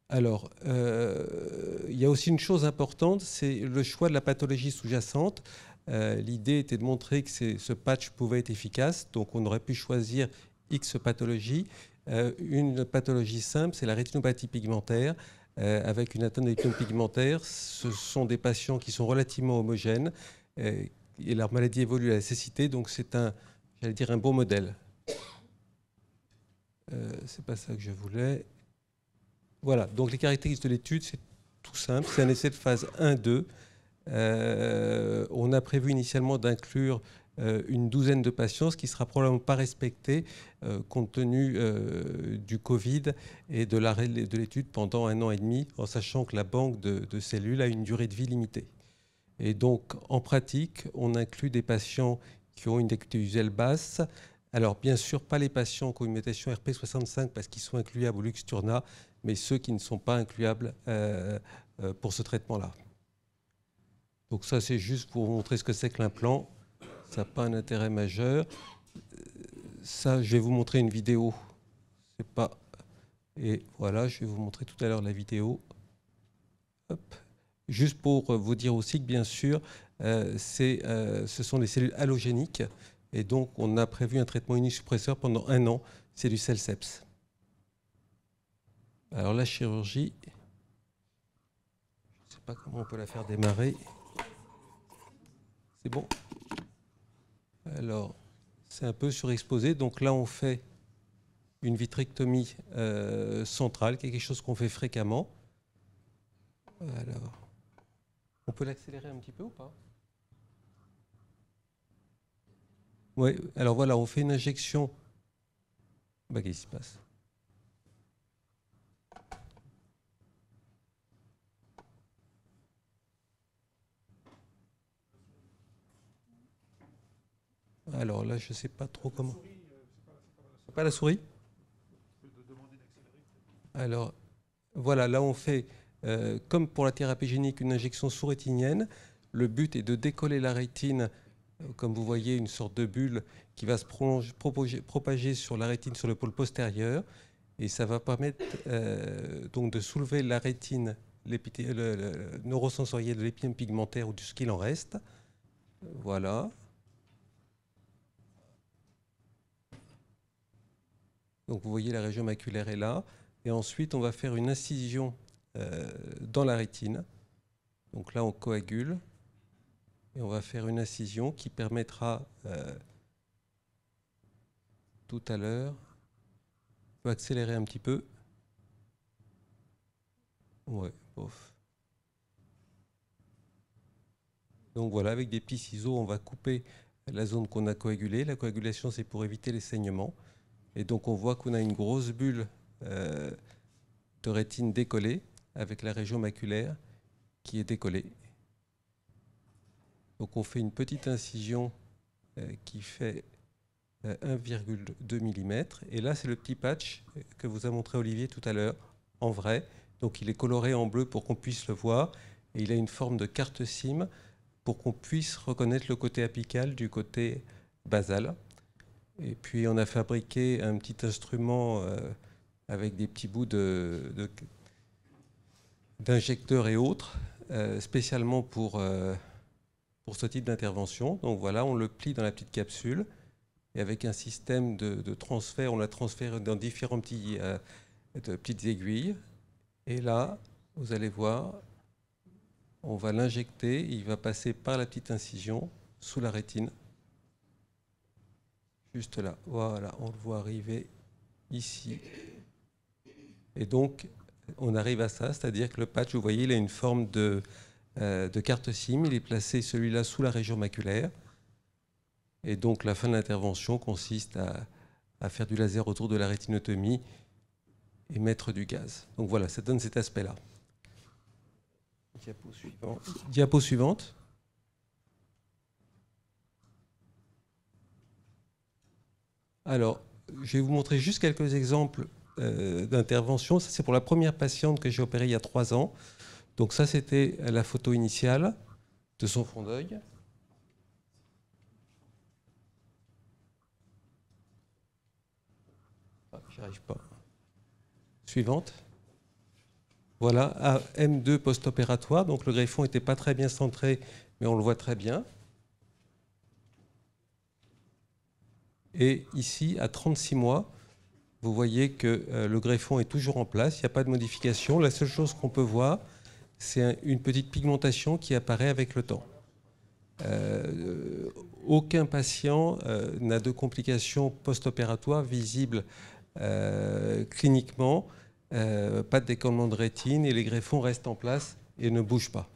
Alors, il y a aussi une chose importante, c'est le choix de la pathologie sous-jacente. Euh, l'idée était de montrer que ce patch pouvait être efficace, donc on aurait pu choisir X pathologies. Euh, une pathologie simple, c'est la rétinopathie pigmentaire. Euh, avec une atteinte de pigmentaire, ce sont des patients qui sont relativement homogènes et leur maladie évolue à la cécité, donc c'est un, j'allais dire, un bon modèle. c'est pas ça que je voulais. Voilà, donc les caractéristiques de l'étude, c'est tout simple, c'est un essai de phase 1-2. Euh, on a prévu initialement d'inclure euh, une douzaine de patients, ce qui sera probablement pas respecté euh, compte tenu du Covid et de l'arrêt de l'étude pendant un an et demi, en sachant que la banque de, cellules a une durée de vie limitée. Et donc, en pratique, on inclut des patients qui ont une activité basse. Alors, bien sûr, pas les patients qui ont une mutation RP65 parce qu'ils sont incluables au Luxturna, mais ceux qui ne sont pas incluables pour ce traitement-là. Donc ça, c'est juste pour vous montrer ce que c'est que l'implant. Ça n'a pas un intérêt majeur. Ça, je vais vous montrer une vidéo. C'est pas... Et voilà, je vais vous montrer tout à l'heure la vidéo. Juste pour vous dire aussi que, bien sûr, euh, euh, ce sont les cellules allogéniques. Et donc, on a prévu un traitement unisuppresseur pendant un an. C'est du CELCEPS. Alors, la chirurgie, je ne sais pas comment on peut la faire démarrer. C'est bon Alors, c'est un peu surexposé. Donc là, on fait une vitrectomie euh, centrale, qui est quelque chose qu'on fait fréquemment. Alors, on peut l'accélérer un petit peu ou pas Oui, alors voilà, on fait une injection. Bah, qu'est-ce qui se passe Alors là, je ne sais pas trop comment. pas la souris Alors voilà, là on fait, euh, comme pour la thérapie génique, une injection sous-rétinienne. Le but est de décoller la rétine, euh, comme vous voyez, une sorte de bulle qui va se propager, sur la rétine sur le pôle postérieur. Et ça va permettre euh, donc de soulever la rétine le, neurosensoriel, de l'épine pigmentaire ou de ce qu'il en reste. Voilà. Donc vous voyez, la région maculaire est là. Et ensuite, on va faire une incision euh, dans la rétine. Donc là, on coagule. Et on va faire une incision qui permettra euh, tout à l'heure, peut accélérer un petit peu. Ouais, bof. Donc voilà, avec des petits ciseaux, on va couper la zone qu'on a coagulée. La coagulation, c'est pour éviter les saignements. Et donc on voit qu'on a une grosse bulle euh, de rétine décollée avec la région maculaire qui est décollée. Donc on fait une petite incision euh, qui fait 1,2 euh, mm. Et là, c'est le petit patch que vous a montré Olivier tout à l'heure, en vrai. Donc il est coloré en bleu pour qu'on puisse le voir. Et il a une forme de carte SIM pour qu'on puisse reconnaître le côté apical du côté basal. Et puis on a fabriqué un petit instrument euh, avec des petits bouts d'injecteurs de, et autres, euh, spécialement pour, euh, pour ce type d'intervention. Donc voilà, on le plie dans la petite capsule et avec un système de, transfert, on la transfère dans différentes petites aiguilles. Et là, vous allez voir, on va l'injecter, il va passer par la petite incision sous la rétine. Juste là. Voilà, on le voit arriver ici. Et donc, on arrive à ça, c'est-à-dire que le patch, vous voyez, il a une forme de, euh, de carte SIM. Il est placé, celui-là, sous la région maculaire. Et donc, la fin de l'intervention consiste à, à faire du laser autour de la rétinotomie et mettre du gaz. Donc voilà, ça donne cet aspect-là. Diapo suivante. Diapo suivante. Alors, je vais vous montrer juste quelques exemples euh, d'intervention. Ça, c'est pour la première patiente que j'ai opérée il y a trois ans. Donc ça, c'était la photo initiale de son fond d'œil. Ah, pas. Suivante. Voilà, à M2 post-opératoire. Donc le greffon n'était pas très bien centré, mais on le voit très bien. Et ici, à 36 mois, vous voyez que euh, le greffon est toujours en place, il n'y a pas de modification. La seule chose qu'on peut voir, c'est une petite pigmentation qui apparaît avec le temps. Euh, aucun patient euh, n'a de complications post-opératoires visibles cliniquement, pas de décollement de rétine et les greffons restent en place et ne bougent pas.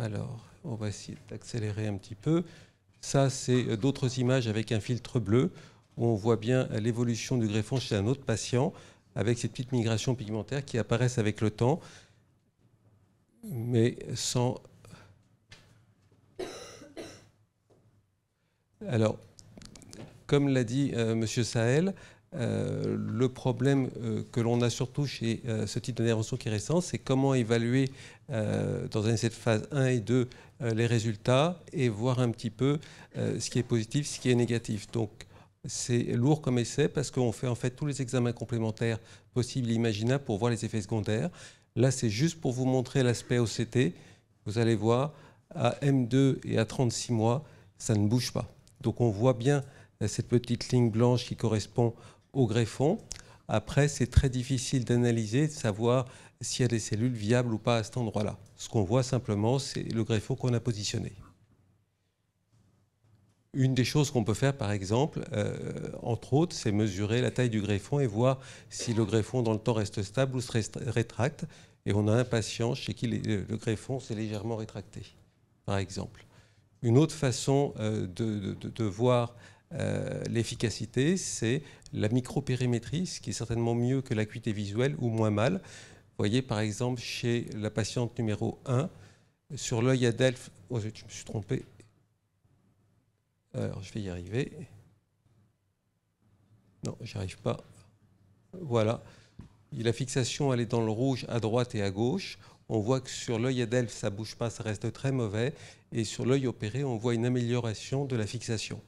Alors, on va essayer d'accélérer un petit peu. Ça, c'est euh, d'autres images avec un filtre bleu où on voit bien l'évolution du greffon chez un autre patient avec ces petites migrations pigmentaires qui apparaissent avec le temps, mais sans... Alors, comme l'a dit euh, M. Sahel, euh, le problème euh, que l'on a surtout chez euh, ce type de d'intervention qui est récent, c'est comment évaluer dans un essai de phase 1 et 2 les résultats et voir un petit peu ce qui est positif, ce qui est négatif. Donc c'est lourd comme essai parce qu'on fait en fait tous les examens complémentaires possibles et imaginables pour voir les effets secondaires. Là, c'est juste pour vous montrer l'aspect OCT. Vous allez voir, à M2 et à 36 mois, ça ne bouge pas. Donc on voit bien cette petite ligne blanche qui correspond au greffon. Après, c'est très difficile d'analyser, de savoir s'il y a des cellules viables ou pas à cet endroit-là. Ce qu'on voit simplement, c'est le greffon qu'on a positionné. Une des choses qu'on peut faire, par exemple, euh, entre autres, c'est mesurer la taille du greffon et voir si le greffon dans le temps reste stable ou se rétracte. Et on a un patient chez qui le greffon s'est légèrement rétracté, par exemple. Une autre façon euh, de, voir euh, l'efficacité, c'est la micropérimétrie, ce qui est certainement mieux que l'acuité visuelle ou moins mal. Vous voyez par exemple chez la patiente numéro 1, sur l'œil à oh, je me suis trompé. Alors je vais y arriver. Non, j'y arrive pas. Voilà. La fixation, elle est dans le rouge à droite et à gauche. On voit que sur l'œil à ça ça bouge pas, ça reste très mauvais. Et sur l'œil opéré, on voit une amélioration de la fixation.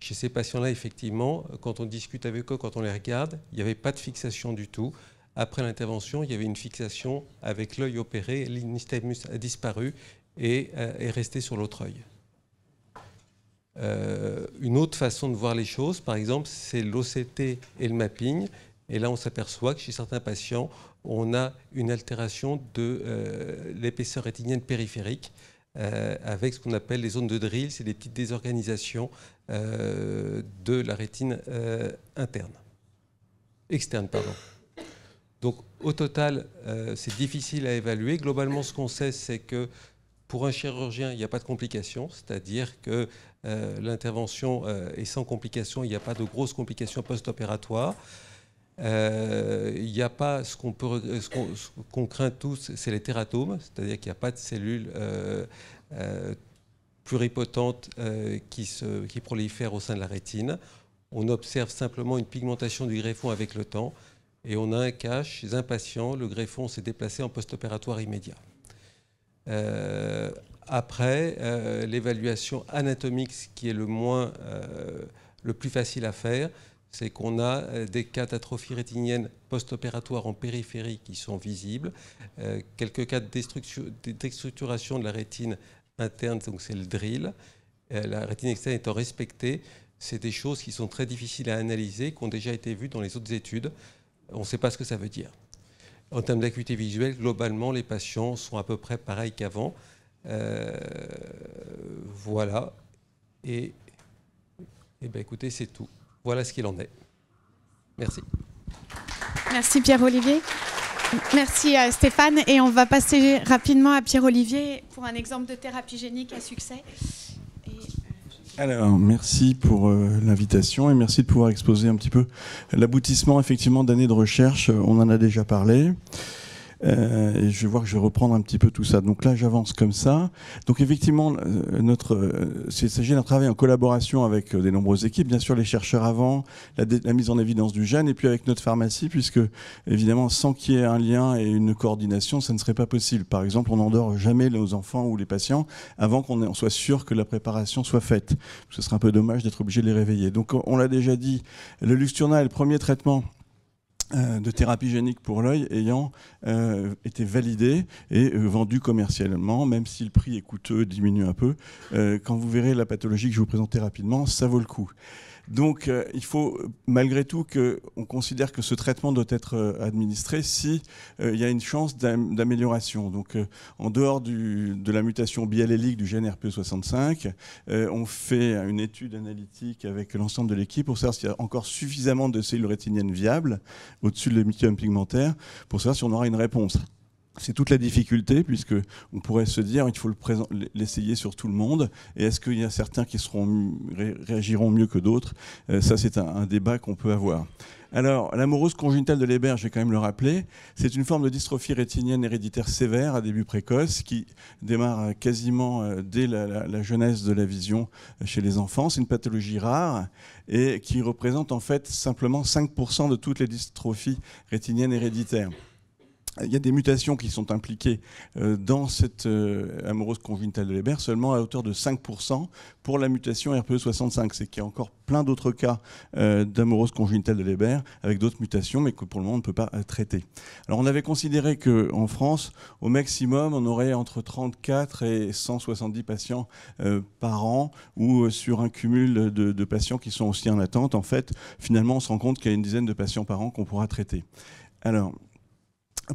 Chez ces patients-là, effectivement, quand on discute avec eux, quand on les regarde, il n'y avait pas de fixation du tout. Après l'intervention, il y avait une fixation avec l'œil opéré, l'inistémus a disparu et euh, est resté sur l'autre œil. Euh, une autre façon de voir les choses, par exemple, c'est l'OCT et le mapping. Et là, on s'aperçoit que chez certains patients, on a une altération de euh, l'épaisseur rétinienne périphérique euh, avec ce qu'on appelle les zones de drill, c'est des petites désorganisations euh, de la rétine euh, interne, externe, pardon. Donc au total, c'est difficile à évaluer. Globalement, ce qu'on sait, c'est que pour un chirurgien, il n'y a pas de complications, c'est-à-dire que l'intervention est sans complications, il n'y a pas de grosses complications post-opératoires. Euh, il n'y a pas ce qu'on craint tous, c'est les teratomes, c'est-à-dire qu'il n'y a pas de cellules euh, euh, pluripotentes qui, prolifèrent au sein de la rétine. On observe simplement une pigmentation du greffon avec le temps. Et on a un cas chez un patient, le greffon s'est déplacé en post-opératoire immédiat. après, l'évaluation anatomique, ce qui est le, moins, le plus facile à faire, c'est qu'on a euh, des cas d'atrophie rétinienne post-opératoire en périphérie qui sont visibles, euh, quelques cas de déstructuration de la rétine interne, donc c'est le drill, euh, la rétine externe étant respectée, c'est des choses qui sont très difficiles à analyser, qui ont déjà été vues dans les autres études. On ne sait pas ce que ça veut dire. En termes d'acuité visuelle, globalement, les patients sont à peu près pareils qu'avant. voilà. Et, et eh ben écoutez, c'est tout. Voilà ce qu'il en est. Merci. Merci Pierre-Olivier. Merci Stéphane. Et on va passer rapidement à Pierre-Olivier pour un exemple de thérapie génique à succès. Alors, merci pour euh, l'invitation et merci de pouvoir exposer un petit peu l'aboutissement effectivement d'années de recherche. On en a déjà parlé. Euh, je vais voir que je vais reprendre un petit peu tout ça. Donc là, j'avance comme ça. Donc effectivement, euh, notre, euh, il s'agit d'un travail en collaboration avec euh, des nombreuses équipes, bien sûr les chercheurs avant, la, la, mise en évidence du gène, et puis avec notre pharmacie, puisque évidemment, sans qu'il y ait un lien et une coordination, ça ne serait pas possible. Par exemple, on n'endort jamais nos enfants ou les patients avant qu'on soit sûr que la préparation soit faite. Ce serait un peu dommage d'être obligé de les réveiller. Donc on l'a déjà dit, le Luxturna est le premier traitement euh, de thérapie génique pour l'œil ayant euh, été validé et euh, vendu commercialement, même si le prix est coûteux, diminue un peu. quand vous verrez la pathologie que je vous présentais rapidement, ça vaut le coup. Donc euh, il faut malgré tout qu'on considère que ce traitement doit être euh, administré si euh, il y a une chance d'amélioration. Donc en dehors de la mutation biallélique du gène rpe 65 on fait une étude analytique avec l'ensemble de l'équipe pour savoir s'il y a encore suffisamment de cellules rétiniennes viables au-dessus de l'hémitium pigmentaire pour savoir si on aura une réponse. C'est toute la difficulté, puisque on pourrait se dire qu'il faut l'essayer sur tout le monde. Et est-ce qu'il y a certains qui réagiront mieux que d'autres euh, Ça, c'est un, débat qu'on peut avoir. Alors, l'amoureuse congénitale de l'héberge, j'ai quand même le rappeler, c'est une forme de dystrophie rétinienne héréditaire sévère à début précoce qui démarre quasiment euh, dès la, la jeunesse de la vision euh, chez les enfants. C'est une pathologie rare et qui représente en fait simplement 5% de toutes les dystrophies rétiniennes héréditaires il y a des mutations qui sont impliquées euh, dans cette euh, amoureuse congénitale de Leber seulement à hauteur de 5% pour la mutation RPE65. C'est qu'il y a encore plein d'autres cas euh, d'amorose congénitale de Leber avec d'autres mutations, mais que pour le moment on ne peut pas traiter. Alors on avait considéré qu'en France, au maximum, on aurait entre 34 et 170 patients par an ou sur un cumul de, de patients qui sont aussi en attente. En fait, finalement, on se rend compte qu'il y a une dizaine de patients par an qu'on pourra traiter. Alors,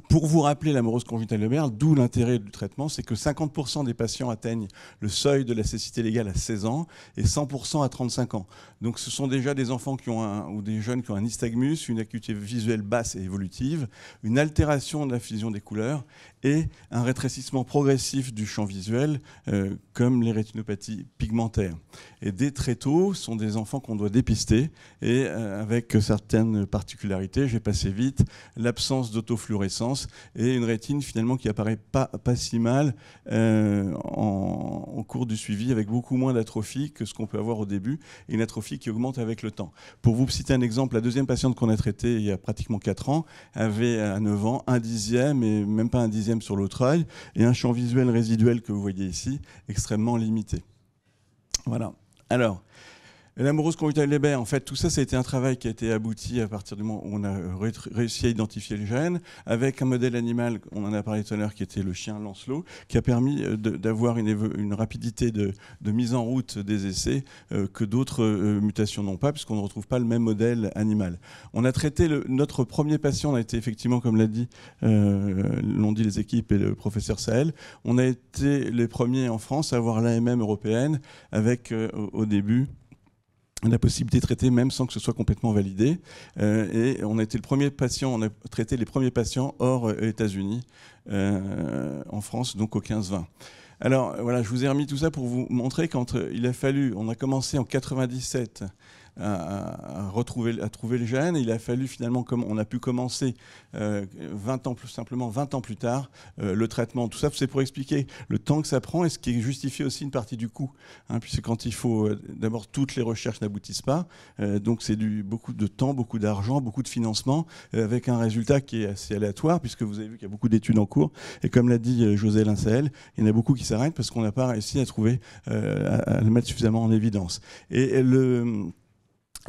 pour vous rappeler l'amorose conjugitale de Merle, d'où l'intérêt du traitement, c'est que 50% des patients atteignent le seuil de la cécité légale à 16 ans et 100% à 35 ans. Donc ce sont déjà des enfants qui ont un, ou des jeunes qui ont un nystagmus, une acuité visuelle basse et évolutive, une altération de la fusion des couleurs et un rétrécissement progressif du champ visuel, euh, comme les rétinopathies pigmentaires. Et dès très tôt, sont des enfants qu'on doit dépister, et euh, avec certaines particularités, j'ai passé vite, l'absence d'autofluorescence et une rétine finalement qui apparaît pas, pas si mal au euh, en, cours du suivi, avec beaucoup moins d'atrophie que ce qu'on peut avoir au début, et une atrophie qui augmente avec le temps. Pour vous citer un exemple, la deuxième patiente qu'on a traitée il y a pratiquement 4 ans avait à 9 ans un dixième et même pas un dixième sur l'autre œil, et un champ visuel résiduel que vous voyez ici, extrêmement limité. Voilà. Alors, et l'amoureuse conjugale des baies, en fait, tout ça, c'était un travail qui a été abouti à partir du moment où on a réussi à identifier le gène, avec un modèle animal, on en a parlé tout à l'heure, qui était le chien Lancelot, qui a permis euh, d'avoir une, rapidité de, mise en route des essais euh, que d'autres euh, mutations n'ont pas, puisqu'on ne retrouve pas le même modèle animal. On a traité, notre premier patient on a été effectivement, comme l'a dit, l'ont dit les équipes et le professeur Sahel, on a été les premiers en France à avoir l'AMM européenne, avec au début la possibilité de traiter même sans que ce soit complètement validé. Euh, et on a été le premier patient, on a traité les premiers patients hors euh, États-Unis, euh, en France, donc au 15-20. Alors voilà, je vous ai remis tout ça pour vous montrer quand il a fallu, on a commencé en 97 à, retrouver, à trouver le gène. Il a fallu finalement, comme on a pu commencer 20 euh, ans plus simplement 20 ans plus tard, euh, le traitement. Tout ça, c'est pour expliquer le temps que ça prend et ce qui justifie aussi une partie du coût. Hein, puisque quand il faut, euh, d'abord, toutes les recherches n'aboutissent pas. donc c'est beaucoup de temps, beaucoup d'argent, beaucoup de financement, avec un résultat qui est assez aléatoire, puisque vous avez vu qu'il y a beaucoup d'études en cours. Et comme l'a dit José Lincel, il y en a beaucoup qui s'arrêtent parce qu'on n'a pas réussi à trouver, à le mettre suffisamment en évidence. Et le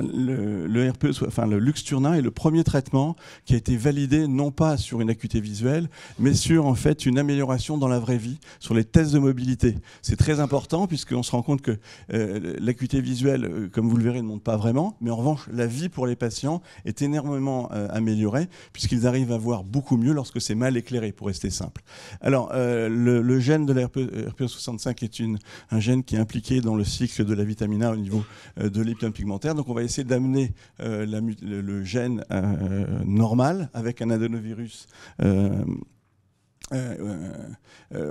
le, le, RPE, enfin le Luxturna est le premier traitement qui a été validé non pas sur une acuité visuelle, mais sur en fait une amélioration dans la vraie vie, sur les tests de mobilité. C'est très important puisqu'on se rend compte que euh, l'acuité visuelle, euh, comme vous le verrez, ne monte pas vraiment, mais en revanche la vie pour les patients est énormément euh, améliorée puisqu'ils arrivent à voir beaucoup mieux lorsque c'est mal éclairé, pour rester simple. Alors le, le, gène de la 65 e, e est une, un gène qui est impliqué dans le cycle de la vitamine A au niveau de l'épithélium pigmentaire, donc on va essayer d'amener euh, le, gène euh, euh, normal avec un adenovirus.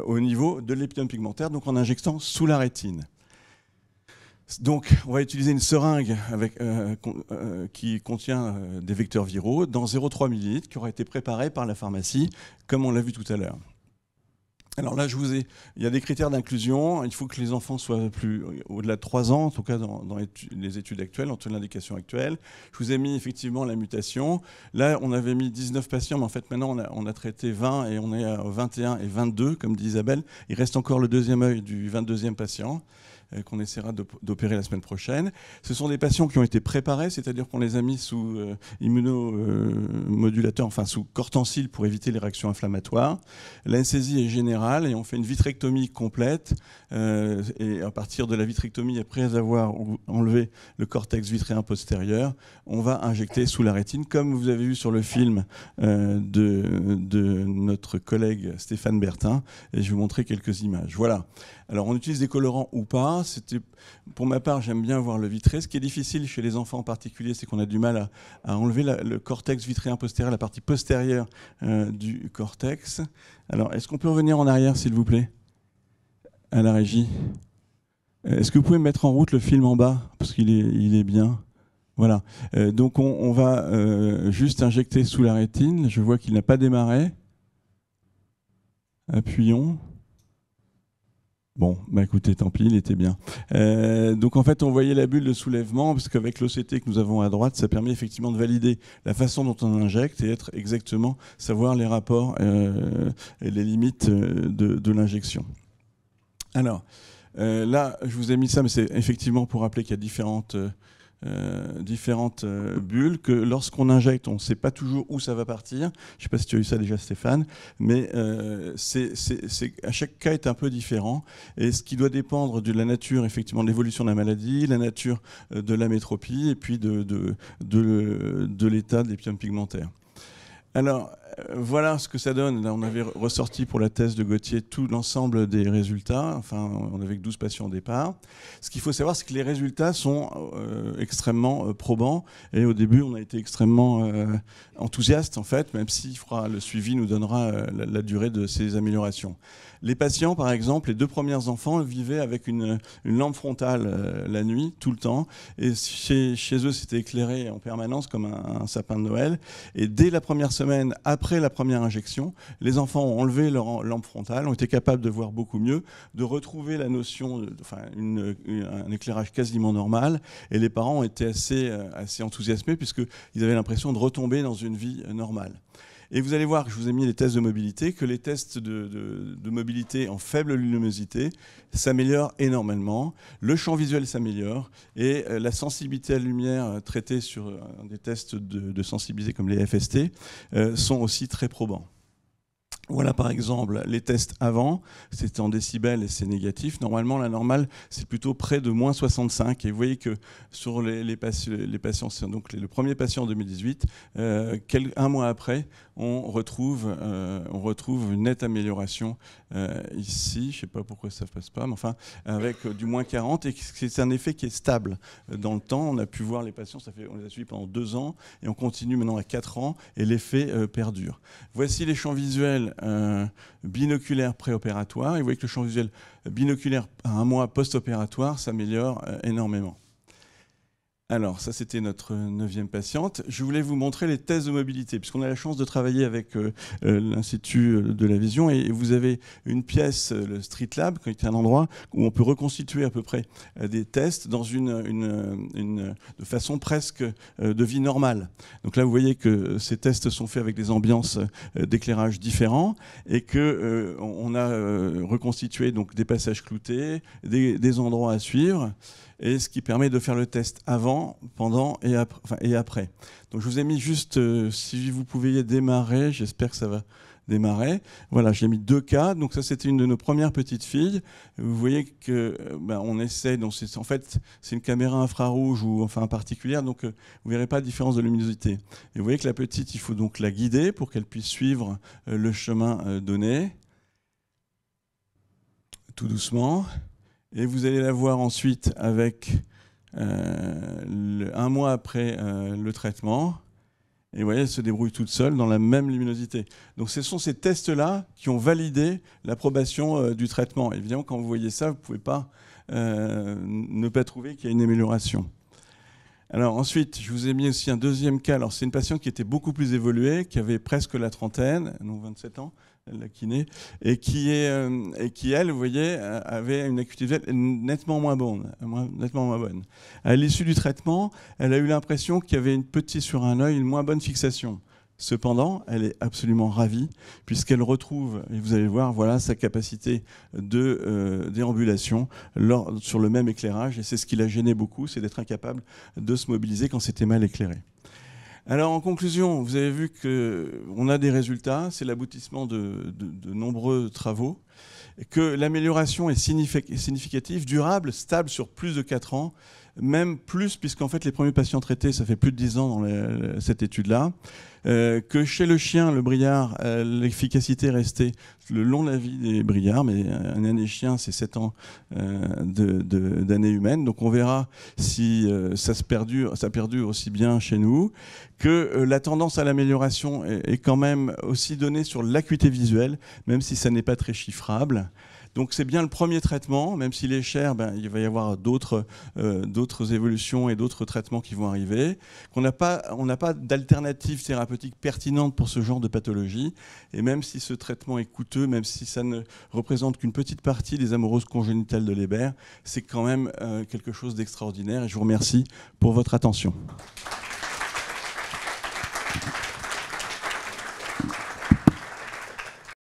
au niveau de l'épidome pigmentaire, donc en injectant sous la rétine. Donc, on va utiliser une seringue qui contient des vecteurs viraux dans 0,3 ml qui aura été préparée par la pharmacie, comme on l'a vu tout à l'heure. Alors là, je vous ai, il y a des critères d'inclusion. Il faut que les enfants soient plus au-delà de 3 ans, en tout cas dans, les études actuelles, en tout l'indication actuelle. Je vous ai mis effectivement la mutation. Là, on avait mis 19 patients, mais en fait, maintenant, on a, traité 20 et on est à 21 et 22, comme dit Isabelle. Il reste encore le deuxième œil du 22e patient. Euh, qu'on essaiera d'opérer la semaine prochaine. Ce sont des patients qui ont été préparés, c'est-à-dire qu'on les a mis sous euh, immunomodulateur, enfin sous cortensile pour éviter les réactions inflammatoires. L'anesthésie est générale et on fait une vitrectomie complète. Euh, et à partir de la vitrectomie, après avoir enlevé le cortex vitréen postérieur, on va injecter sous la rétine, comme vous avez vu sur le film de, de notre collègue Stéphane Bertin. Et je vais vous montrer quelques images. Voilà. Alors on utilise des colorants ou pas. pour ma part, j'aime bien voir le vitré. Ce qui est difficile chez les enfants en particulier, c'est qu'on a du mal à, enlever le cortex vitréen postérieur, la partie postérieure euh, du cortex. Alors est-ce qu'on peut revenir en arrière, s'il vous plaît, à la régie Est-ce que vous pouvez mettre en route le film en bas parce qu'il est, il est bien. Voilà. Euh, donc on, va euh, juste injecter sous la rétine. Je vois qu'il n'a pas démarré. Appuyons. Bon, bah écoutez, tant pis, il était bien. Euh, donc en fait, on voyait la bulle de soulèvement, parce qu'avec l'OCT que nous avons à droite, ça permet effectivement de valider la façon dont on injecte et être exactement, savoir les rapports euh, et les limites euh, de, l'injection. Alors, là, je vous ai mis ça, mais c'est effectivement pour rappeler qu'il y a différentes euh, différentes euh, bulles que lorsqu'on injecte, on ne sait pas toujours où ça va partir. Je ne sais pas si tu as eu ça déjà, Stéphane, mais euh, c'est, à chaque cas est un peu différent. Et ce qui doit dépendre de la nature, effectivement, de l'évolution de la maladie, la nature de la métropie et puis de, de, de, l'état des l'épiome pigmentaires alors, euh, voilà ce que ça donne. on avait ressorti pour la thèse de Gauthier tout l'ensemble des résultats. Enfin, on avait que 12 patients au départ. Ce qu'il faut savoir, c'est que les résultats sont euh, extrêmement euh, probants. Et au début, on a été extrêmement enthousiastes, en fait, même si il le suivi nous donnera la durée de ces améliorations. Les patients, par exemple, les deux premiers enfants vivaient avec une, lampe frontale euh, la nuit, tout le temps. Et chez, eux, c'était éclairé en permanence comme un, sapin de Noël. Et dès la première semaine, après la première injection, les enfants ont enlevé leur lampe frontale, ont été capables de voir beaucoup mieux, de retrouver la notion, enfin, un éclairage quasiment normal. Et les parents étaient été assez, euh, assez enthousiasmés puisqu'ils avaient l'impression de retomber dans une vie normale. Et vous allez voir que je vous ai mis les tests de mobilité, que les tests de, mobilité en faible luminosité s'améliorent énormément. Le champ visuel s'améliore et euh, la sensibilité à la lumière euh, traitée sur euh, des tests de, sensibilité comme les FST sont aussi très probants. Voilà par exemple les tests avant, c'était en décibels et c'est négatif. Normalement, la normale, c'est plutôt près de moins 65. Et vous voyez que sur les, les, patients, donc le premier patient en 2018, euh, un mois après, on retrouve, euh, on retrouve une nette amélioration euh, ici. Je ne sais pas pourquoi ça ne passe pas, mais enfin, avec du moins 40. Et c'est un effet qui est stable dans le temps. On a pu voir les patients, ça fait, on les a suivis pendant deux ans et on continue maintenant à quatre ans et l'effet perdure. Voici les champs visuels binoculaire préopératoire. Et vous voyez que le champ visuel binoculaire à un mois post-opératoire s'améliore euh, énormément. Alors, ça, c'était notre neuvième patiente. Je voulais vous montrer les tests de mobilité, puisqu'on a la chance de travailler avec euh, euh, l'Institut euh, de la Vision. Et vous avez une pièce, le Street Lab, qui est un endroit où on peut reconstituer à peu près des tests dans une, de façon presque de vie normale. Donc là, vous voyez que ces tests sont faits avec des ambiances d'éclairage différents et que a reconstitué donc, des passages cloutés, des endroits à suivre et ce qui permet de faire le test avant, pendant et, après. et après. Donc je vous ai mis juste, euh, si vous pouviez démarrer, j'espère que ça va démarrer. Voilà, j'ai mis deux cas. Donc ça, c'était une de nos premières petites filles. Vous voyez que euh, ben, on essaie. Donc en fait, c'est une caméra infrarouge ou enfin particulière. Donc euh, vous ne verrez pas de différence de luminosité. Et vous voyez que la petite, il faut donc la guider pour qu'elle puisse suivre le chemin donné, tout doucement. Et vous allez la voir ensuite avec euh, un mois après euh, le traitement. Et vous voyez, elle se débrouille toute seule dans la même luminosité. Donc ce sont ces tests-là qui ont validé l'approbation euh, du traitement. Évidemment, quand vous voyez ça, vous ne pouvez pas ne pas trouver qu'il y a une amélioration. Alors ensuite, je vous ai mis aussi un deuxième cas. Alors c'est une patiente qui était beaucoup plus évoluée, qui avait presque la trentaine, non 27 ans, la kiné, et qui, est, euh, et qui, elle, vous voyez, euh, avait une acuité visuelle nettement moins bonne. nettement moins bonne. À l'issue du traitement, elle a eu l'impression qu'il y avait une petite sur un œil, une moins bonne fixation. Cependant, elle est absolument ravie puisqu'elle retrouve, et vous allez voir, voilà sa capacité de euh, déambulation sur le même éclairage. Et c'est ce qui la gênait beaucoup, c'est d'être incapable de se mobiliser quand c'était mal éclairé. Alors en conclusion, vous avez vu qu'on a des résultats, c'est l'aboutissement de, nombreux travaux, que l'amélioration est significative, durable, stable sur plus de 4 ans, même plus, puisqu'en fait les premiers patients traités, ça fait plus de 10 ans dans cette étude-là, euh, que chez le chien, le brillard, euh, l'efficacité est restée le long de la vie des brillards, mais euh, un année chien, c'est 7 ans euh, d'année humaine, donc on verra si ça se perdure, ça perdure aussi bien chez nous, que la tendance à l'amélioration est, quand même aussi donnée sur l'acuité visuelle, même si ça n'est pas très chiffrable. Donc c'est bien le premier traitement, même s'il est cher, ben, il va y avoir d'autres euh, évolutions et d'autres traitements qui vont arriver. Qu'on n'a pas, on n'a pas d'alternative thérapeutique pertinente pour ce genre de pathologie. Et même si ce traitement est coûteux, même si ça ne représente qu'une petite partie des amoureuses congénitales de Lébert, c'est quand même euh, quelque chose d'extraordinaire. Et je vous remercie pour votre attention.